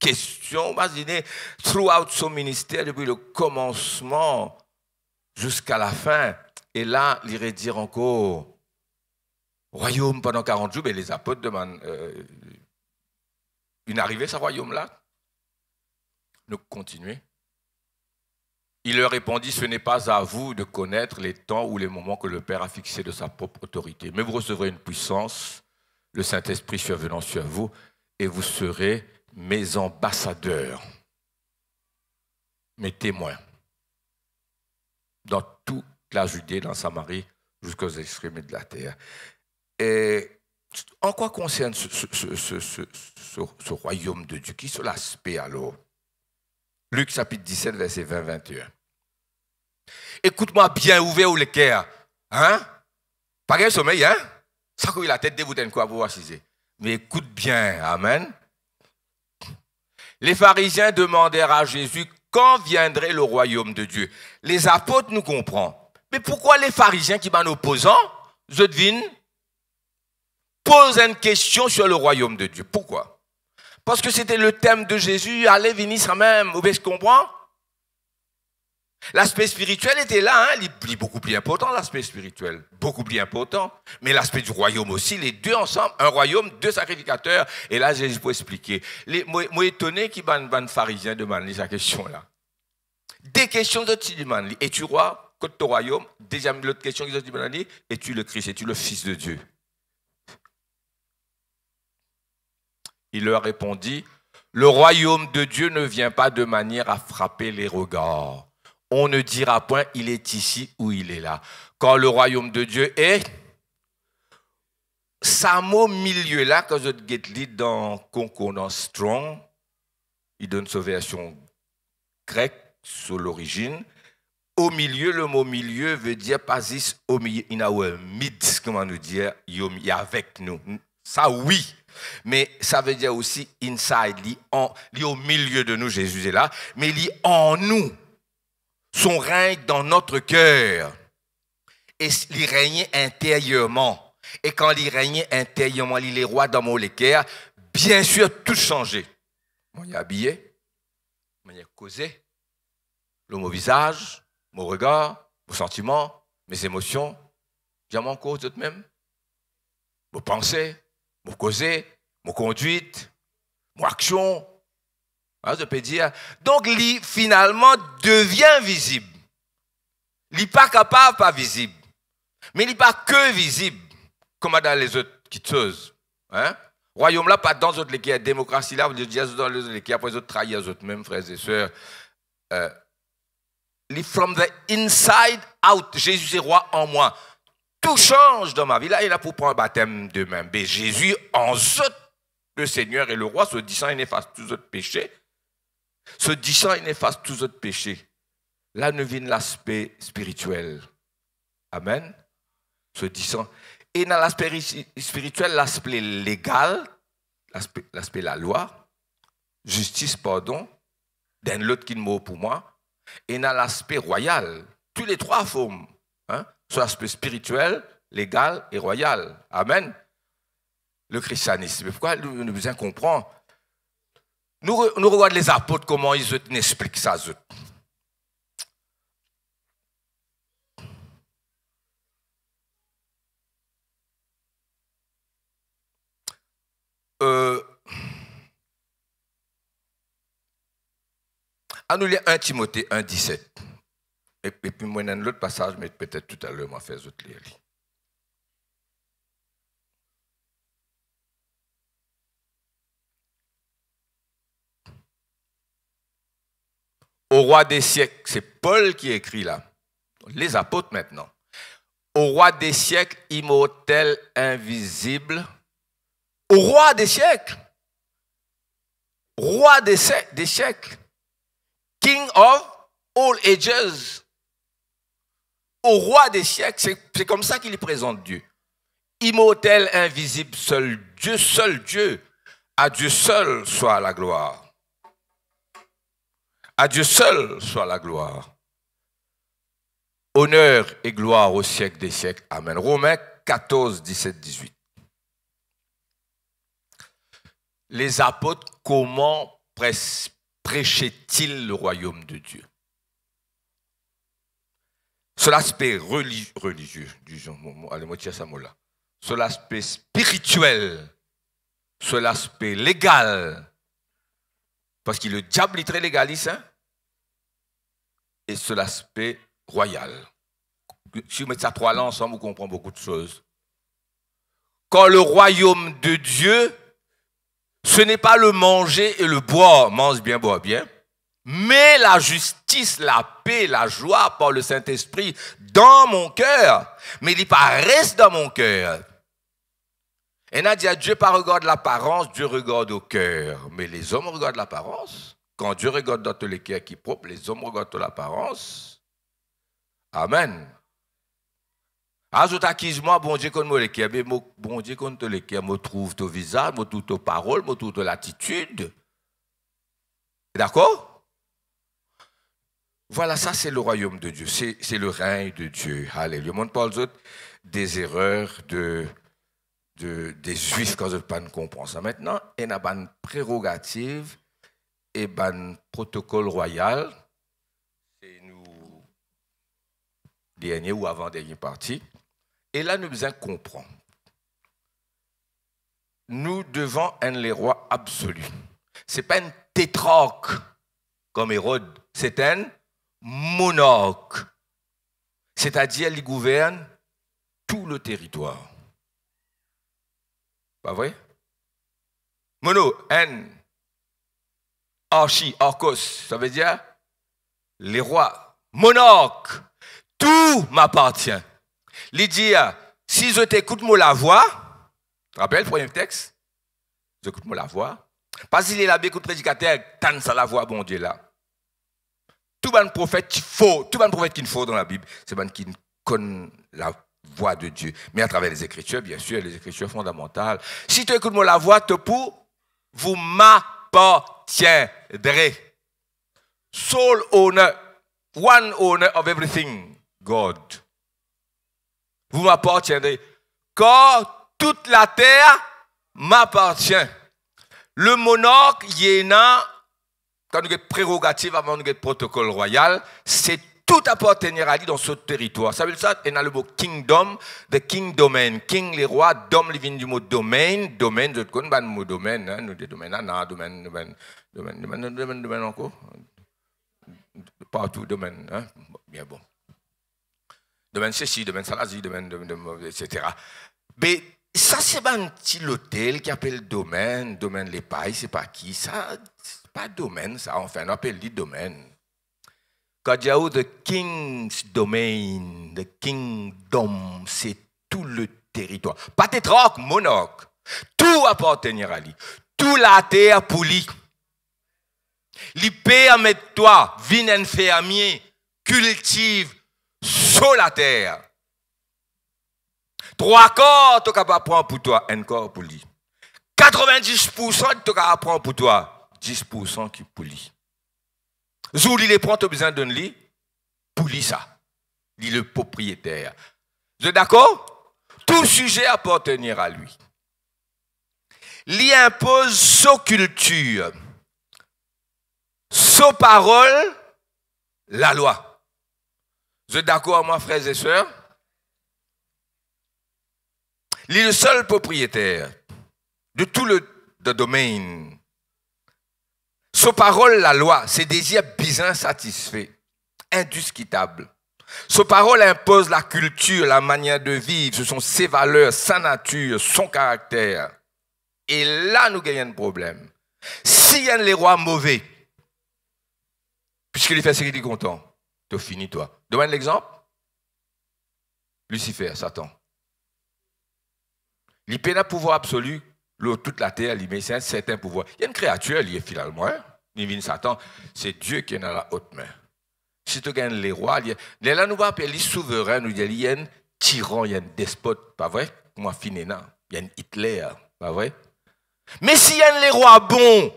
question, imaginez, throughout son ministère, depuis le commencement jusqu'à la fin. Et là, il irait dire encore, royaume pendant 40 jours, mais ben, les apôtres demandent euh, une arrivée, ce royaume-là. Nous continuez. Il leur répondit, ce n'est pas à vous de connaître les temps ou les moments que le Père a fixés de sa propre autorité, mais vous recevrez une puissance, le Saint-Esprit survenant sur vous, et vous serez mes ambassadeurs, mes témoins, dans toute la Judée, dans Samarie, jusqu'aux extrémités de la terre. Et en quoi concerne ce, royaume de Dieu Qui est l'aspect alors Luc chapitre 17, verset 20-21. Écoute-moi bien, ouvert ou le cœur. Hein Pas de sommeil, hein Ça coule la tête de quoi vous assiser. Mais écoute bien, Amen. Les pharisiens demandèrent à Jésus quand viendrait le royaume de Dieu. Les apôtres nous comprennent. Mais pourquoi les pharisiens qui m'en opposant, je devine, pose une question sur le royaume de Dieu. Pourquoi Parce que c'était le thème de Jésus, allez venir ça même, vous comprendre L'aspect spirituel était là, hein? il est beaucoup plus important, l'aspect spirituel, beaucoup plus important. Mais l'aspect du royaume aussi, les deux ensemble, un royaume, deux sacrificateurs. Et là, Jésus peut expliquer. Les, moi, étonné qu'il ban ban pharisien demande sa question-là. Des questions de tu es-tu roi, que ton royaume Déjà, l'autre question qu'ils ont es-tu le Christ, es-tu le Fils de Dieu Il leur répondit, le royaume de Dieu ne vient pas de manière à frapper les regards. On ne dira point, il est ici ou il est là. Quand le royaume de Dieu est, ça mot milieu là, quand je lis dans concordance strong, il donne sa version grecque sur l'origine. Au milieu, le mot milieu veut dire pasis au milieu, in our mid, comment nous dire, il est avec nous. Ça oui, mais ça veut dire aussi inside, il au milieu de nous, Jésus est là, mais il est en nous. Son règne dans notre cœur. Et il règne intérieurement. Et quand il règne intérieurement, il est roi dans mon cœur, bien sûr, tout changeait. Mon habillé, mon causé, le mot visage, mon regard, vos sentiments, mes émotions, j'ai mon cause de même, vos pensées, mon causé, mon conduite, mon action. je peux dire. Donc, lui, finalement, devient visible. Il n'est pas capable, pas visible. Mais il n'est pas que visible, comme dans les autres choses. Hein? Royaume là, pas dans les qui démocratie là, les autres dans les autres qui après les autres trahir les autres, même frères et sœurs. Euh, from the inside out, Jésus est roi en moi. Tout change dans ma vie. Là, il a pour prendre un baptême demain. Mais ben, Jésus, en le Seigneur et le roi, se disant, il efface tous autres péchés. Se disant, il efface tous autres péchés. Là, nous vient l'aspect spirituel. Amen. Se disant. Et dans l'aspect spirituel, l'aspect légal, l'aspect la loi, justice, pardon, d'un l'autre qui mot pour moi, et dans l'aspect royal, tous les trois formes sur l'aspect spirituel, légal et royal. Amen. Le christianisme. Pourquoi nous bien comprend nous, nous regardons les apôtres, comment ils expliquent ça. Euh, à nous 1 Timothée 1, 17. Et, puis, moi, un autre passage, mais peut-être tout à l'heure, je vais faire autre lire. Au roi des siècles, c'est Paul qui écrit là. Les apôtres maintenant. Au roi des siècles, immortel, invisible. Au roi des siècles. Roi des, siècles. King of all ages au roi des siècles. C'est comme ça qu'il présente Dieu. Immortel, invisible, seul Dieu, seul Dieu. À Dieu seul soit la gloire. À Dieu seul soit la gloire. Honneur et gloire au siècle des siècles. Amen. Romains 14, 17, 18. Les apôtres, comment prêchaient-ils le royaume de Dieu sur l'aspect religieux, disons, allez, moi, tiens mot-là, sur l'aspect spirituel, sur l'aspect légal, parce que le diable est très légaliste, hein. et sur l'aspect royal. Si vous mettez ça trois là ensemble, vous comprenez beaucoup de choses. Quand le royaume de Dieu, ce n'est pas le manger et le boire, mange bien, boire bien, Mets la justice, la paix, la joie par le Saint-Esprit dans mon cœur. Mais il dit pas reste dans mon cœur. Et a dit Dieu, pas regarde l'apparence, Dieu regarde au cœur. Mais les hommes regardent l'apparence. Quand Dieu regarde dans tous les cœurs qui est propre, les hommes regardent l'apparence. Amen. Ajoute moi bon Dieu, contre les cœurs, Mais bon Dieu, contre les qui me trouve ton visage, me trouve tes paroles, me trouve ton attitude. D'accord? Voilà, ça c'est le royaume de Dieu, c'est le règne de Dieu. Allez, le monde parle des erreurs de, des Juifs quand ils ne pas ça. Maintenant, et y a une prérogative et un protocole royal. C'est nous, dernier ou avant-dernier parti. Et là, nous devons comprendre. Nous devons être les rois absolus. Ce n'est pas un tétroque comme Hérode, c'est un monarque, c'est-à-dire il gouverne tout le territoire. Pas vrai Mono, N, archi, Arcos, ça veut dire les rois, monarque, tout m'appartient. Il euh, si je t'écoute moi la voix, rappelle le premier texte J'écoute moi la voix. Pas si les l'abbé écoute prédicateur, tant ça la voix, bon Dieu là. Tout le prophète faux, tout prophète qui ne faux dans la Bible, c'est bon qui connaît la voix de Dieu. Mais à travers les Écritures, bien sûr, les Écritures fondamentales. Si tu écoutes moi la voix, te pour, vous m'appartiendrez. Sole owner, one owner of everything, God. Vous m'appartiendrez. Quand toute la terre m'appartient. Le monarque yéna quand nous avons prérogative avant nous avons protocole royal, c'est tout appartenir à lui dans ce territoire. Ça veut dire ça, et a le mot kingdom, the king domain. King, les rois, dom, les vignes du mot domaine. Domaine, je ne connais pas le mot domaine. Hein, nous, des domaines, ah, non, domaine, domaine, domaine, domaine, domaine, domaine encore. Partout, domaine, hein. Bien bon. Domaine ceci, domaine salazi, domaine, domaine, domaine, etc. Mais ça, c'est pas un petit hôtel qui appelle domaine, domaine les pailles, c'est pas qui. Ça, pas domaine, ça, enfin, on appelle dit domaine. Quand il a king's domain, the kingdom, c'est tout le territoire. Pas troc, monoc. Tout appartenir à lui. Tout la terre pour lui. Lui permet de toi, viens fermier, cultive sur la terre. Trois corps, tu capable prendre pour toi, un corps pour lui. 90% tu capable prendre pour toi. 10% qui pour Vous est les au besoin d'un lit pour ça. Il le propriétaire. Je êtes d'accord Tout sujet appartenir à lui. Il impose sa culture, sa parole, la loi. Je êtes d'accord, moi, frères et sœurs Il le seul propriétaire de tout le domaine sa parole, la loi, ses désirs bizarres satisfaits, indiscutables. Sa parole impose la culture, la manière de vivre, ce sont ses valeurs, sa nature, son caractère. Et là, nous gagnons un problème. S'il y a les rois mauvais, puisqu'il fait ce qu'il est content, tu finis toi. Demande l'exemple. Lucifer, Satan. Il peine pouvoir absolu, l'eau toute la terre, il met un certain pouvoir. Il y a une créature liée finalement. Hein? Mais Satan, c'est Dieu qui est dans la haute main. Si tu gagnes les rois, les là nous va les souverain, nous il y a un tyran, il y a un despote, pas vrai Moi finé il y a un Hitler, pas vrai Mais s'il y a les rois bons,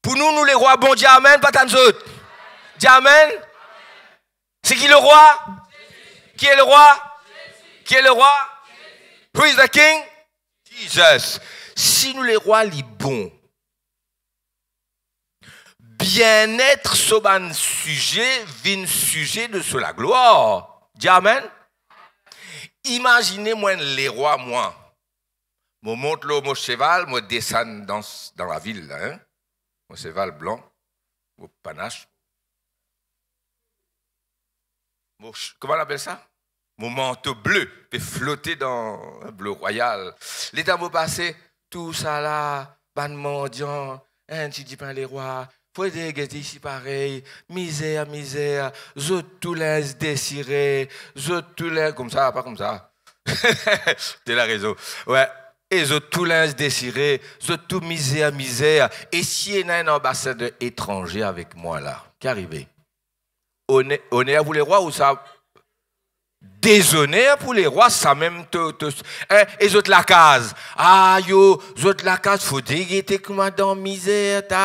pour nous, nous les rois bons, dis Amen, pas tant autres. Dis Amen. C'est qui le roi Qui est le roi Qui est le roi Who is the king Jesus. Si nous les rois, les bons, bien-être soban sujet, vin sujet de la gloire. Dis Amen. Imaginez moi les rois moi. Je monte le mon cheval, je descends dans, dans la ville hein? Mon cheval blanc, mon panache. comment on appelle ça Mon manteau bleu peut flotter dans un bleu royal. l'état temps vont passer, tout ça là, ban mendiant, un hein, petit pas les rois, que que ici pareil, misère, misère, je tout les désirés, je tout les, comme ça, pas comme ça. c'est la raison. Ouais. Et je tous les désirés, je tous misère, misère. Et si y a un ambassadeur étranger avec moi là, qui arrivé, on est, on est à vous les rois ou ça déshonneur pour les rois, ça même te, hein? et j'ai la case. Ah yo, la case, faut que comme dans misère ta.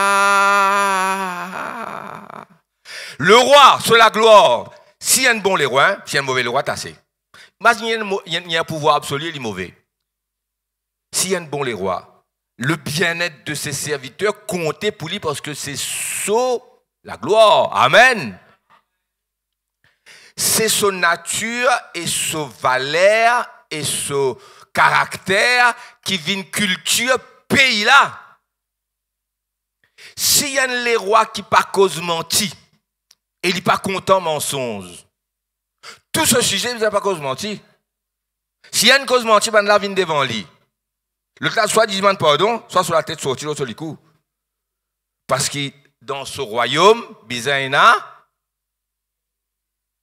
Le roi, sur la gloire. S'il y a un bon les rois, s'il y a un mauvais le roi, tassé. Mais il y a un pouvoir absolu, il est mauvais. Si y a un bon les rois, le bien-être de ses serviteurs comptait pour lui parce que c'est ça la gloire. Amen c'est son nature et son valeur et son caractère qui vient culture pays là. S'il y a un roi qui pas cause menti, et il n'est pas content mensonge, tout ce sujet n'est pas cause menti. S'il y a une cause menti, ben là vient devant lui. Le cas soit dit pardon, soit sur la tête, soit sur le coup. Parce que dans ce royaume, a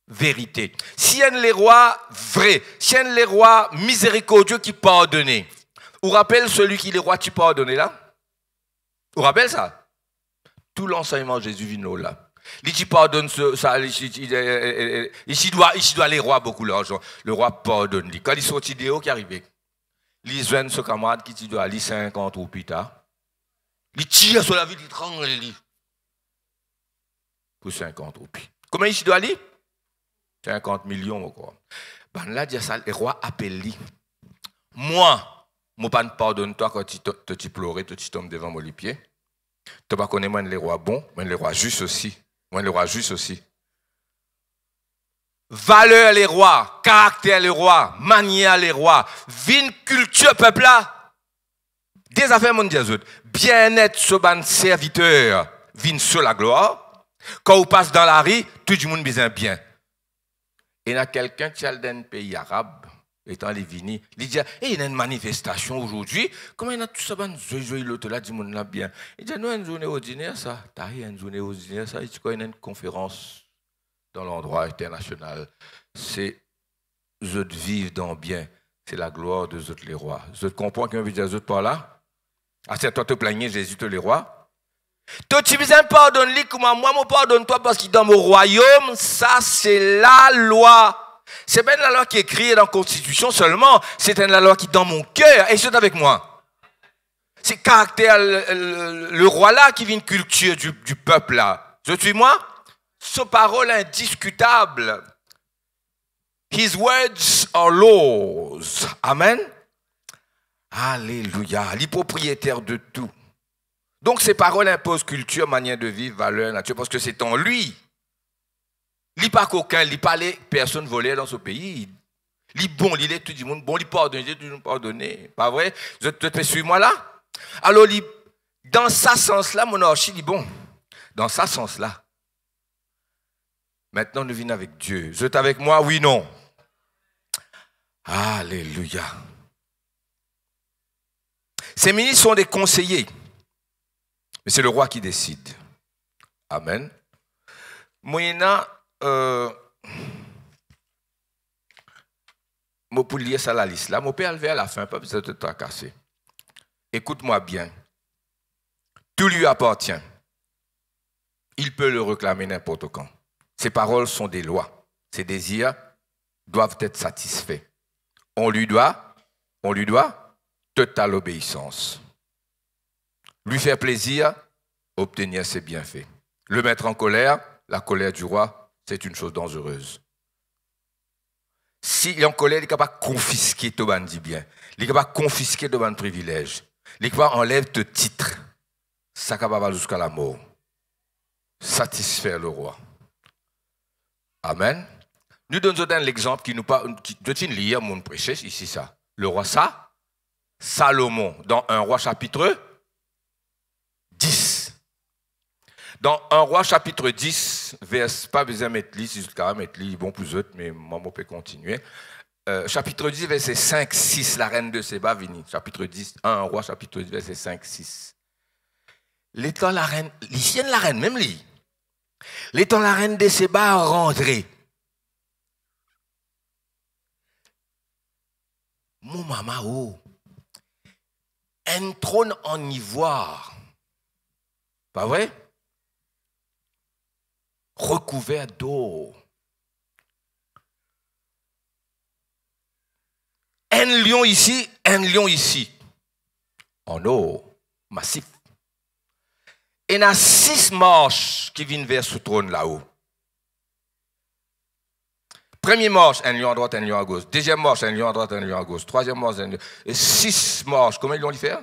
vérité. Sienne les rois vrais, sienne les rois miséricordieux qui pardonnent. Vous rappelle celui qui est roi qui pardonne là Vous rappelle ça Tout l'enseignement Jésus vient là. Il dit pardonne ça, il doit, il doit les rois beaucoup l'argent. Le roi pardonne. Quand ils sont idéaux qui arrivent, ils jeunes ce camarade qui dit doit aller 50 ou plus tard. Il tire sur la vie, de l'étranger. Pour 50 ou plus. Comment il doit aller 50 millions encore. Ben là, Dieu ça, le roi appelle Moi, je ne pardonne toi quand tu te quand tu tombes devant mon pied. Tu ne connais pas le roi bon, mais le roi juste aussi. Moi, le roi juste aussi. Valeur les rois, caractère les rois, manière les rois, vine culture peuple là. Des affaires mon Dieu, bien-être ce ban serviteur, vine sur la gloire. Quand on passe dans la rue, tout le monde un bien il y a quelqu'un qui est dans un pays arabe, étant les vini, il dit, eh, il y a une manifestation aujourd'hui, comment il y a tout ça, je ben, l'autre là, dit là bien. Il dit, nous, une journée ordinaire, ça, t'as une journée ordinaire, ça, il dit, il y a une conférence dans l'endroit international. C'est, je vivre dans bien, c'est la gloire de autres les rois. Je comprends qu'on veut dire autres pas là. Ah, c'est toi te plaigner, Jésus te les rois. Toi, tu me pardonne comme moi, moi, pardonne-toi parce qu'il dans mon royaume. Ça, c'est la loi. C'est pas la loi qui est écrite dans la Constitution seulement, c'est la loi qui est dans mon cœur. Et c'est avec moi. C'est caractère, le, roi-là qui vit une culture du, peuple-là. Je suis moi Sa parole indiscutable. His words are laws. Amen. Alléluia. Les propriétaires de tout. Donc ces paroles imposent culture, manière de vivre, valeur, nature, parce que c'est en lui. Il pas coquin, il pas les personnes volées dans ce pays. Il bon, il est tout du monde bon, il ordonné, il tout le monde Pas vrai Vous êtes suis-moi là Alors, dans ce sens-là, mon archi dit bon. Dans sa sens-là, Maintenant, nous venons avec Dieu. Vous êtes avec moi, oui, non. Alléluia. Ces ministres sont des conseillers. Mais c'est le roi qui décide. Amen. Moyennant, euh, pour ça la liste là, mon père levé à la fin, pas besoin de tracasser. Écoute-moi bien. Tout lui appartient. Il peut le réclamer n'importe quand. Ses paroles sont des lois. Ses désirs doivent être satisfaits. On lui doit, on lui doit totale obéissance lui faire plaisir, obtenir ses bienfaits. Le mettre en colère, la colère du roi, c'est une chose dangereuse. S'il est en colère, il est capable de confisquer ton bien. Il est capable de confisquer ton privilège. Il est capable d'enlever ton titre. Ça capable jusqu'à la mort. Satisfaire le roi. Amen. Nous donnons l'exemple qui nous parle, de lire, mon prêcher, ici ça. Le roi ça, Salomon, dans un roi chapitre 10. Dans 1 roi chapitre 10, vers pas besoin mettre lit, jusqu'à mettre bon plus autres, mais moi, on peut continuer. Euh, chapitre 10, verset 5, 6, la reine de Séba vini. Chapitre 10, 1 roi, chapitre 10, verset 5, 6. L'étant la reine, l'Isienne la reine, même lui. L'étant la reine de Séba rentrée. Mon maman, oh, un trône en ivoire pas vrai Recouvert d'eau. Un lion ici, un lion ici. En eau, massif. Et il y a six marches qui viennent vers ce trône là-haut. Premier marche, un lion à droite, un lion à gauche. Deuxième marche, un lion à droite, un lion à gauche. Troisième marche, un lion. Et six marches, comment ils vont y faire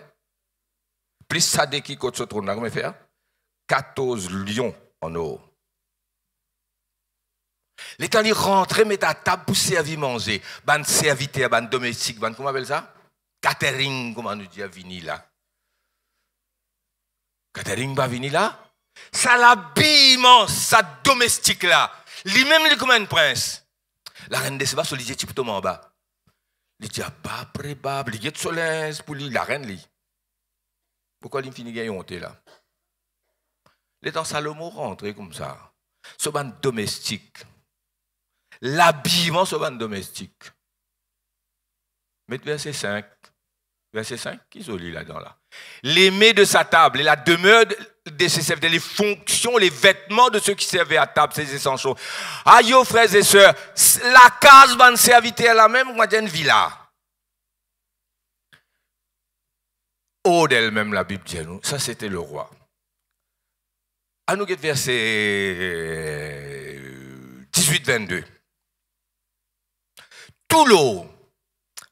Plus ça qui côte ce trône là, comment ils faire 14 lions en eau. L'État temps rentrer, met à table pour servir manger. Ban serviteur, ban domestique, ban comment on appelle ça Catering, comment on dit, vini là. Catering va bah, venir là. Ça l'habille ça domestique là. Lui-même, il est comme un prince. La reine de Sébastien, bah. il dit, plutôt en bas. Il dit, pas prébable, il y a de soleil pour lui, la reine, lui. Pourquoi il finit honte là dans Salomon rentre comme ça. Ce ban domestique. L'habillement, ce ban domestique. Mais verset 5. Verset 5, qui ont lit là-dedans là L'aimé de sa table et la demeure de ses serviteurs, les fonctions, les vêtements de ceux qui servaient à table, ses essentiels. Aïe, oh, frères et sœurs, la case ban serviteur la même moyenne une villa. Oh d'elle-même, la Bible dit nous, ça c'était le roi. À nous, verset 18-22. Tout l'eau,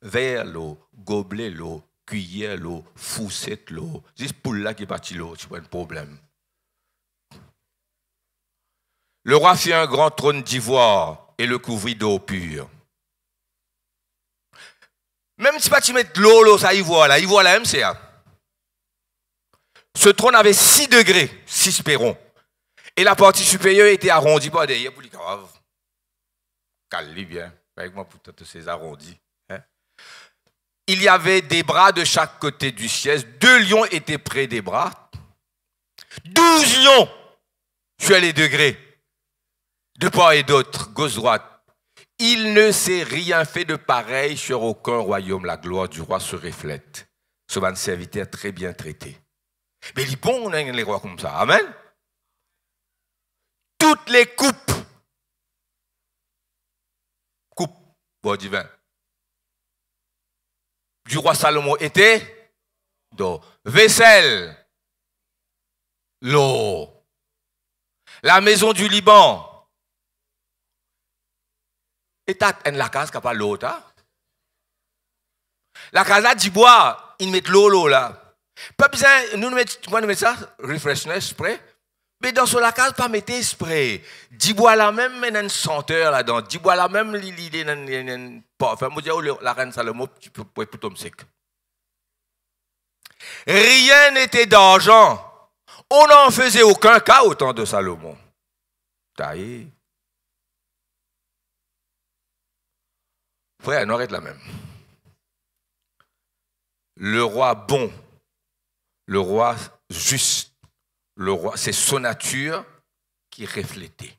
vers l'eau, gobelet l'eau, cuillère l'eau, foussette l'eau, juste pour là qui est parti l'eau, tu pas un problème. Le roi fit un grand trône d'ivoire et le couvrit d'eau pure. Même si pas tu mets l'eau, l'eau, ça voit, là, voit là, MCA. Ce trône avait 6 degrés, 6 perrons. Et la partie supérieure était arrondie arrondis. Il y avait des bras de chaque côté du siège. Deux lions étaient près des bras. Douze lions sur les degrés, de part et d'autre, gauche-droite. Il ne s'est rien fait de pareil sur aucun royaume. La gloire du roi se reflète. Ce serviteur très bien traité. Mais les est on a hein, les rois comme ça. Amen. Toutes les coupes. Coupes. bon divin. Du roi Salomon était d'eau. Vaisselle. L'eau. La maison du Liban. Et t'as hein, la case qui n'a pas l'eau, hein? La case du bois, ils mettent l'eau, l'eau là. Pas besoin, nous mettons ça, refreshment spray. Mais dans la pas spray. bois même, une senteur là-dedans. bois même, la reine Salomon, tu peux plutôt sec. Rien n'était d'argent. On n'en faisait aucun cas au temps de Salomon. Taillé. la même. Le roi bon le roi juste, le roi, c'est son nature qui est reflétée.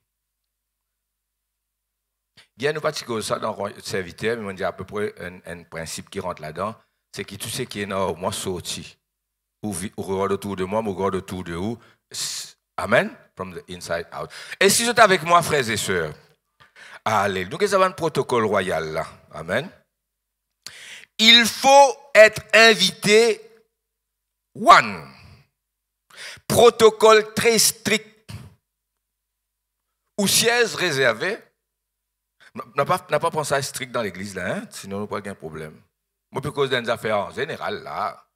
Il y a une ça dans le serviteur, mais on dit à peu près un, principe qui rentre là-dedans, c'est que tout ce qui est dans moi sorti, ou regarde autour de moi, ou regarde autour de vous. Amen. From the inside out. Et si vous êtes avec moi, frères et sœurs, allez, nous avons un protocole royal là. Amen. Il faut être invité One. Protocole très strict ou siège réservé. N'a pas, pas pensé à strict dans l'église là, hein? sinon on pas un problème. Moi, parce cause des affaires en général là.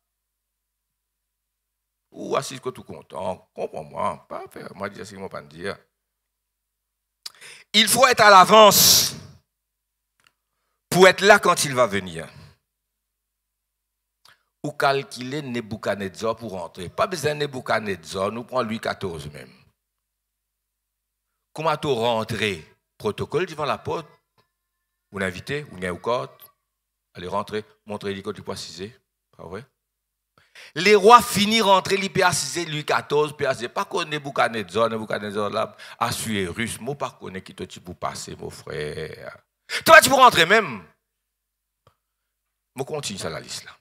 Ou assis que tout content, comprends-moi, pas faire, moi dire ce que pas dire. Il faut être à l'avance pour être là quand il va venir ou calculer Nebuchadnezzar pour rentrer. Pas besoin de Nebuchadnezzar, nous prenons Louis XIV même. Comment tu rentres Protocole devant la porte. Vous l'invitez, vous n'avez au cote, Allez rentrer, montrez les tu du poids Pas vrai? Les rois finissent rentrer, peuvent assiser Louis XIV, puis Pas qu'on Nebuchadnezzar, Nebuchadnezzar là, assuré russe. Moi, pas qu'on qui te pour passer, mon frère. Toi, tu peux rentrer même. Je continue ça la liste là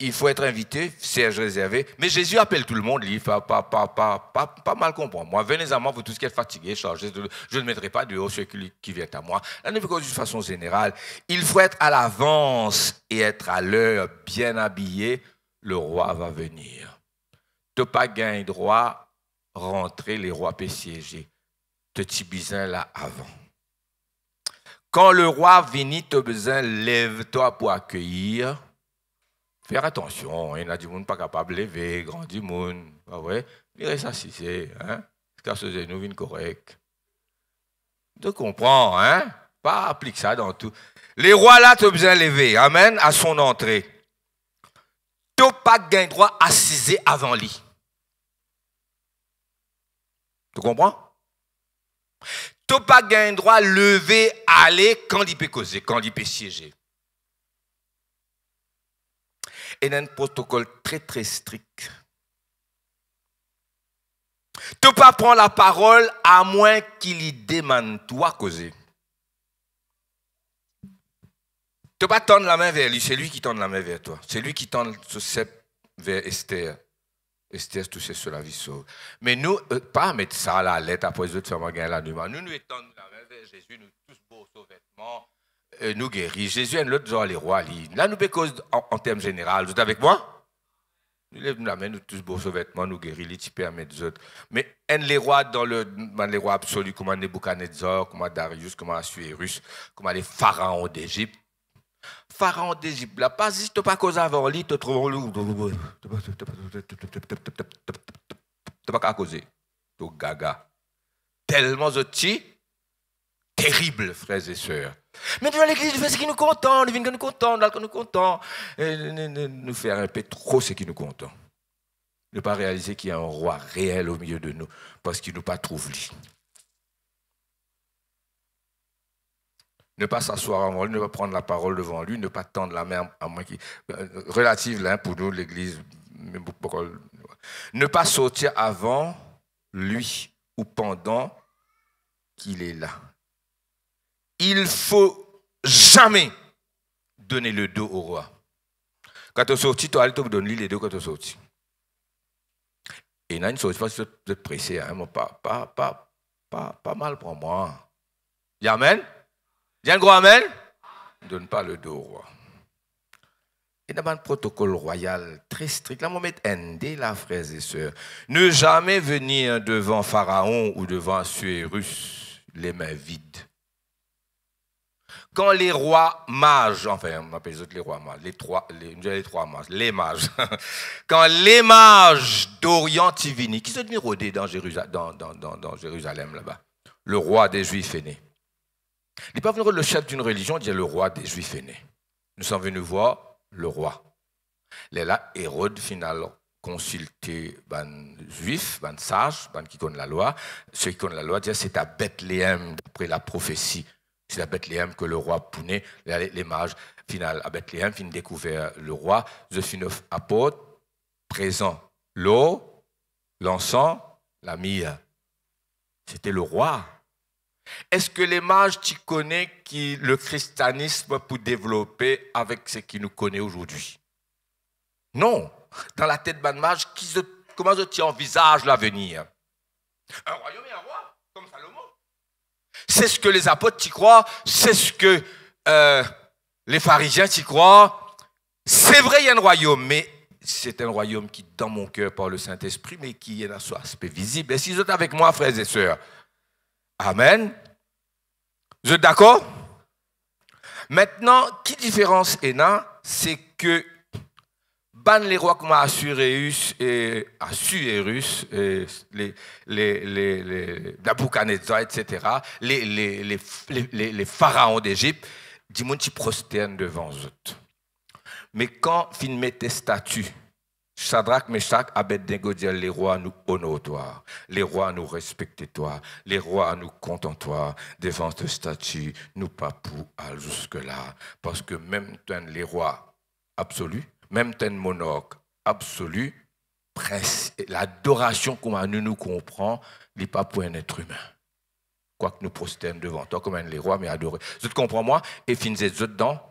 il faut être invité, siège réservé. Mais Jésus appelle tout le monde, il dit, pas, pas, mal comprendre. Moi, venez à moi, vous tous qui êtes fatigués, chargés, je ne mettrai pas du haut ceux qui, viennent à moi. La nouvelle d'une façon générale, il faut être à l'avance et être à l'heure, bien habillé, le roi va venir. Te pas gagner droit, rentrer, les rois peuvent siéger. Te tibizin là avant. Quand le roi vient, te besoin, lève-toi pour accueillir faire attention. Hein, il y a du monde pas capable de lever, grand du monde. Pas bah vrai? Il reste assis, hein? Car ce nous vient correct. Tu comprends, hein? Pas applique ça dans tout. Les rois là, tu as besoin de lever. Amen. À son entrée. Tu n'as pas gain droit d'assiser avant lui. Tu comprends? Tu n'as pas gain droit lever, aller quand il peut causer, quand il peut siéger et d'un protocole très, très strict. Tu ne pas prendre la parole à moins qu'il y demande toi causer. Tu ne pas tendre la main vers lui, c'est lui qui tend la main vers toi. C'est lui qui tend ce cep vers Esther. Esther touchait sur la vie sauve. Mais nous, euh, pas mettre ça à la lettre après les autres gagner la demande. Nous, nous tendons la main vers Jésus, nous tous beaux sous vêtements nous guérit. Jésus aime l'autre genre les rois. Là, nous sommes en, en termes généraux. Vous êtes avec moi Nous lèvons la nous tous beaux vêtements, nous guérit, les types permettent autres. Mais en les rois dans le les rois absolus, comme Nebuchadnezzar, comme Darius, comme Assuérus, comme les pharaons d'Égypte. Pharaon d'Égypte, là, pas si tu pas cause avant lui, te trouves lourd. Tu pas causé. causer. Tu gaga. Tellement de terrible, frères et sœurs. Mais dans l'église, nous faisons ce qui nous content, nous faisons nous nous faire un peu trop ce qui nous content. Ne pas réaliser qu'il y a un roi réel au milieu de nous, parce qu'il ne nous pas trouve lui. Ne pas s'asseoir devant lui, ne pas prendre la parole devant lui, ne pas tendre la main à moi qui. Euh, relative, là, hein, pour nous, l'église. Ne pas sortir avant lui ou pendant qu'il est là il faut jamais donner le dos au roi. Quand tu es sorti, tu as donner les deux quand tu es sorti. Et là, une chose, je pense que tu es pressé, hein, pas, pas, mal pour moi. Dis Amen. Dis un gros Amen. Donne pas le dos au roi. Il y a un protocole royal très strict. Là, on met ND, là, frères et sœurs. Ne jamais venir devant Pharaon ou devant Suérus les mains vides quand les rois mages, enfin, on appelle les autres les rois mages, les trois, mages, les mages, quand les mages d'Orient Tivini, qui se venus dans, Jérusalem, là-bas, le roi des Juifs aînés. Il n'est pas venu le chef d'une religion, il dit le roi des Juifs aînés. Nous sommes venus voir le roi. là, Hérode, finalement, consulter ban Juifs, ban sages, ban qui connaît la loi. Ceux qui connaissent la loi disent c'est à Bethléem, d'après la prophétie c'est à Bethléem que le roi Pounet, les mages finales. À Bethléem, fin découvert le roi, je suis neuf apôtres, présent l'eau, l'encens, la mire. C'était le roi. Est-ce que les mages, tu connais qui, le christianisme pour développer avec ce qui nous connaît aujourd'hui Non. Dans la tête de mage, qui, comment tu envisages l'avenir Un royaume et un roi c'est ce que les apôtres y croient, c'est ce que euh, les pharisiens y croient. C'est vrai, il y a un royaume, mais c'est un royaume qui dans mon cœur par le Saint-Esprit, mais qui est dans son aspect visible. Et si vous êtes avec moi, frères et sœurs, Amen. Vous êtes d'accord Maintenant, qui différence est là C'est que ban les rois comme Assuréus et Assuérus, et euh, les, les, les, les etc., les, les, les, pharaons d'Égypte, du monde tu prosternes devant eux. Mais quand fin tes statues, Shadrach, Meshach, Abednego les rois nous honorent toi, les rois nous respectent toi, les rois nous contentent toi, devant ce statue, nous pas pour jusque là, parce que même les rois absolus, même un monarque absolu, l'adoration comme nous nous comprend, n'est pas pour un être humain. Quoi que nous prosternons devant toi comme un les rois, mais adoré. Je te comprends moi, et finissez dedans,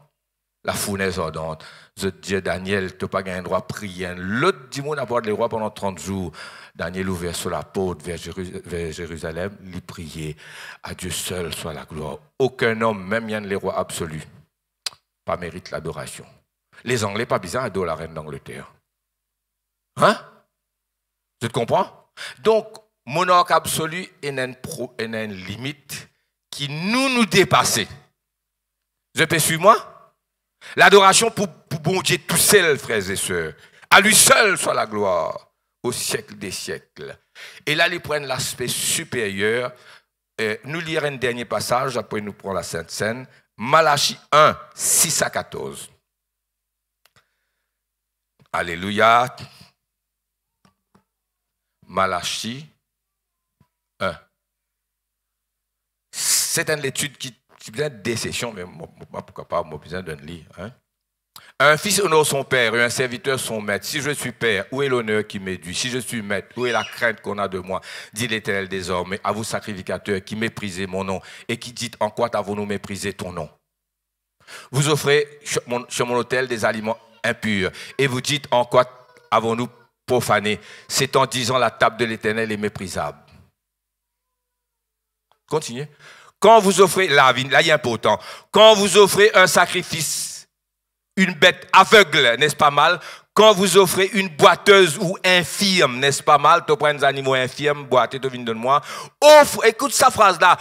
la fournaise ardente. Je dis, Daniel, tu n'as pas gagné droit à prier. L'autre dit, mon les rois pendant 30 jours. Daniel ouvert sur la porte vers, Jérusalem, lui prier. À Dieu seul soit la gloire. Aucun homme, même Yann les rois absolu, pas mérite l'adoration. Les Anglais, pas bizarre, adorent la reine d'Angleterre. Hein Je te comprends Donc, monarque absolu, est une limite qui nous nous dépasse. Je peux suivre moi L'adoration pour, bon Dieu tout seul, frères et sœurs. À lui seul soit la gloire au siècle des siècles. Et là, ils prennent l'aspect supérieur. Euh, nous lire un dernier passage, après nous prendre la Sainte Seine. Malachie 1, 6 à 14. Alléluia. Malachi. C'est une étude qui, qui une des mais pourquoi pas, moi, besoin d'un lit. Hein. Un fils honore son père et un serviteur son maître. Si je suis père, où est l'honneur qui m'éduit Si je suis maître, où est la crainte qu'on a de moi Dit l'Éternel désormais à vous sacrificateurs qui méprisez mon nom et qui dites en quoi avons nous méprisé ton nom Vous offrez sur mon, sur mon autel des aliments impurs. Et vous dites, en quoi avons-nous profané C'est en disant la table de l'Éternel est méprisable. Continuez. Quand vous offrez, là, là il est important, quand vous offrez un sacrifice, une bête aveugle, n'est-ce pas mal Quand vous offrez une boiteuse ou infirme, n'est-ce pas mal Tu prends des animaux infirmes, boitez, tu viens de moi. Offre, écoute sa phrase là,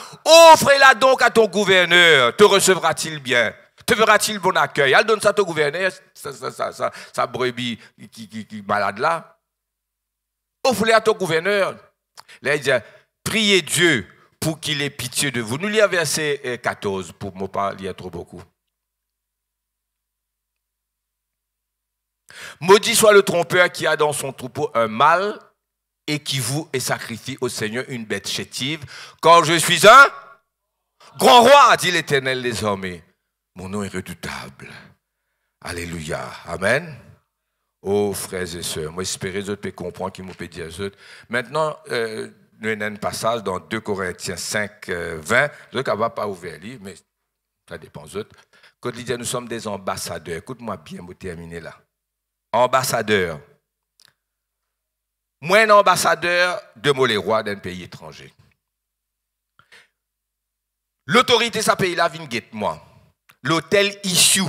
offrez-la donc à ton gouverneur, te recevra-t-il bien te verra t il bon accueil Elle donne ça ton gouverneur, sa, brebis qui, qui, malade là. Offrez à ton gouverneur. Là, il dit, priez Dieu pour qu'il ait pitié de vous. Nous lisons verset 14 euh, pour ne pas lire trop beaucoup. Maudit soit le trompeur qui a dans son troupeau un mal et qui vous et sacrifie au Seigneur une bête chétive, Quand je suis un grand roi, dit l'Éternel désormais, mon nom est redoutable. Alléluia. Amen. Oh, frères et sœurs, moi, j'espère que vous comprendre qui m'ont dire Maintenant, euh, nous avons un passage dans 2 Corinthiens 5, 20. Je ne vais pas ouvrir le livre, mais ça dépend autres. Quand il nous sommes des ambassadeurs, écoute-moi bien, vous terminer là. Ambassadeur. Moi, un ambassadeur de rois d'un pays étranger. L'autorité de ce pays-là vient moi l'hôtel issue,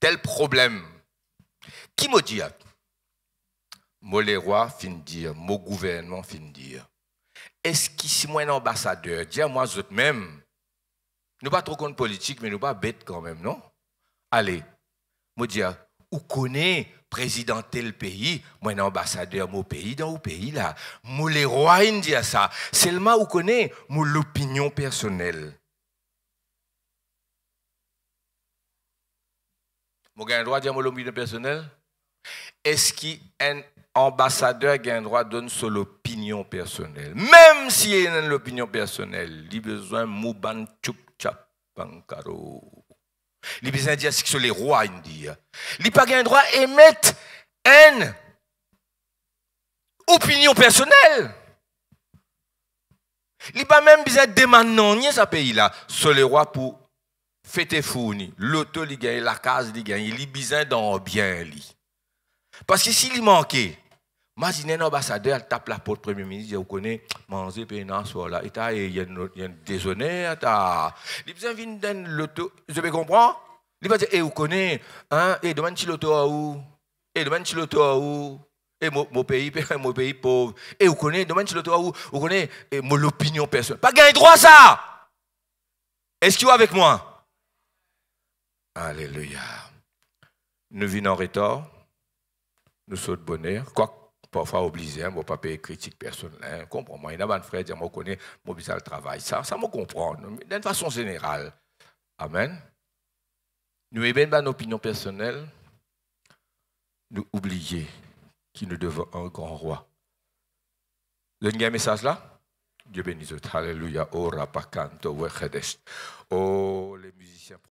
tel problème. Qui me dit hein? Moi, les rois, fin dire, mon gouvernement, fin dire. Est-ce que si moi, un ambassadeur, dis moi, autres même, nous pas trop contre politique, mais nous pas bêtes quand même, non Allez, moi, dis, ou connaît président tel pays, moi, un ambassadeur, mon pays, dans mon pays, là. Moi, les rois, ils ça. Seulement, ou connaît, mon l'opinion personnelle. Vous avez droit de l'opinion Est-ce qu'un ambassadeur a le droit de son opinion personnelle Même s'il si a une l'opinion personnelle, il a besoin de mouban tchoup tchap pankaro. Il a besoin de dire ce que les rois disent. Il n'a pas le droit d'émettre une opinion personnelle. Il n'a pas même besoin de demander sa pays-là. Sur les rois pour fête fourni, l'auto li gagne, la case li gagne, li dans bien li. Parce que s'il manquait, imaginez il tape la porte premier ministre, vous connaissez, manger là. et t'as, il y a un déshonneur, t'as. Il besoin l'auto, je vais comprendre? Il va dire, et eh, vous connaissez, hein, et eh, demande si l'auto à où? Et eh, demande si l'auto à où? Et mon, pays, mon pays pauvre. Et vous connaissez, demande si l'auto à où? Vous connaissez, et mon opinion personnelle. Pas gagné droit ça! Est-ce que vous avec moi? Alléluia. Nous venons en retard, nous sommes de bonheur, quoi parfois obligé, hein, mon papa est critique personnelle, hein, comprends-moi. Il y a un frère qui me connaît, mon bizarre travail, ça, ça me comprend, d'une façon générale. Amen. Nous avons une opinion personnelle, nous oublions qu'il nous devons un grand roi. Le un message là? Dieu bénisse. Alléluia. Oh, Oh, les musiciens.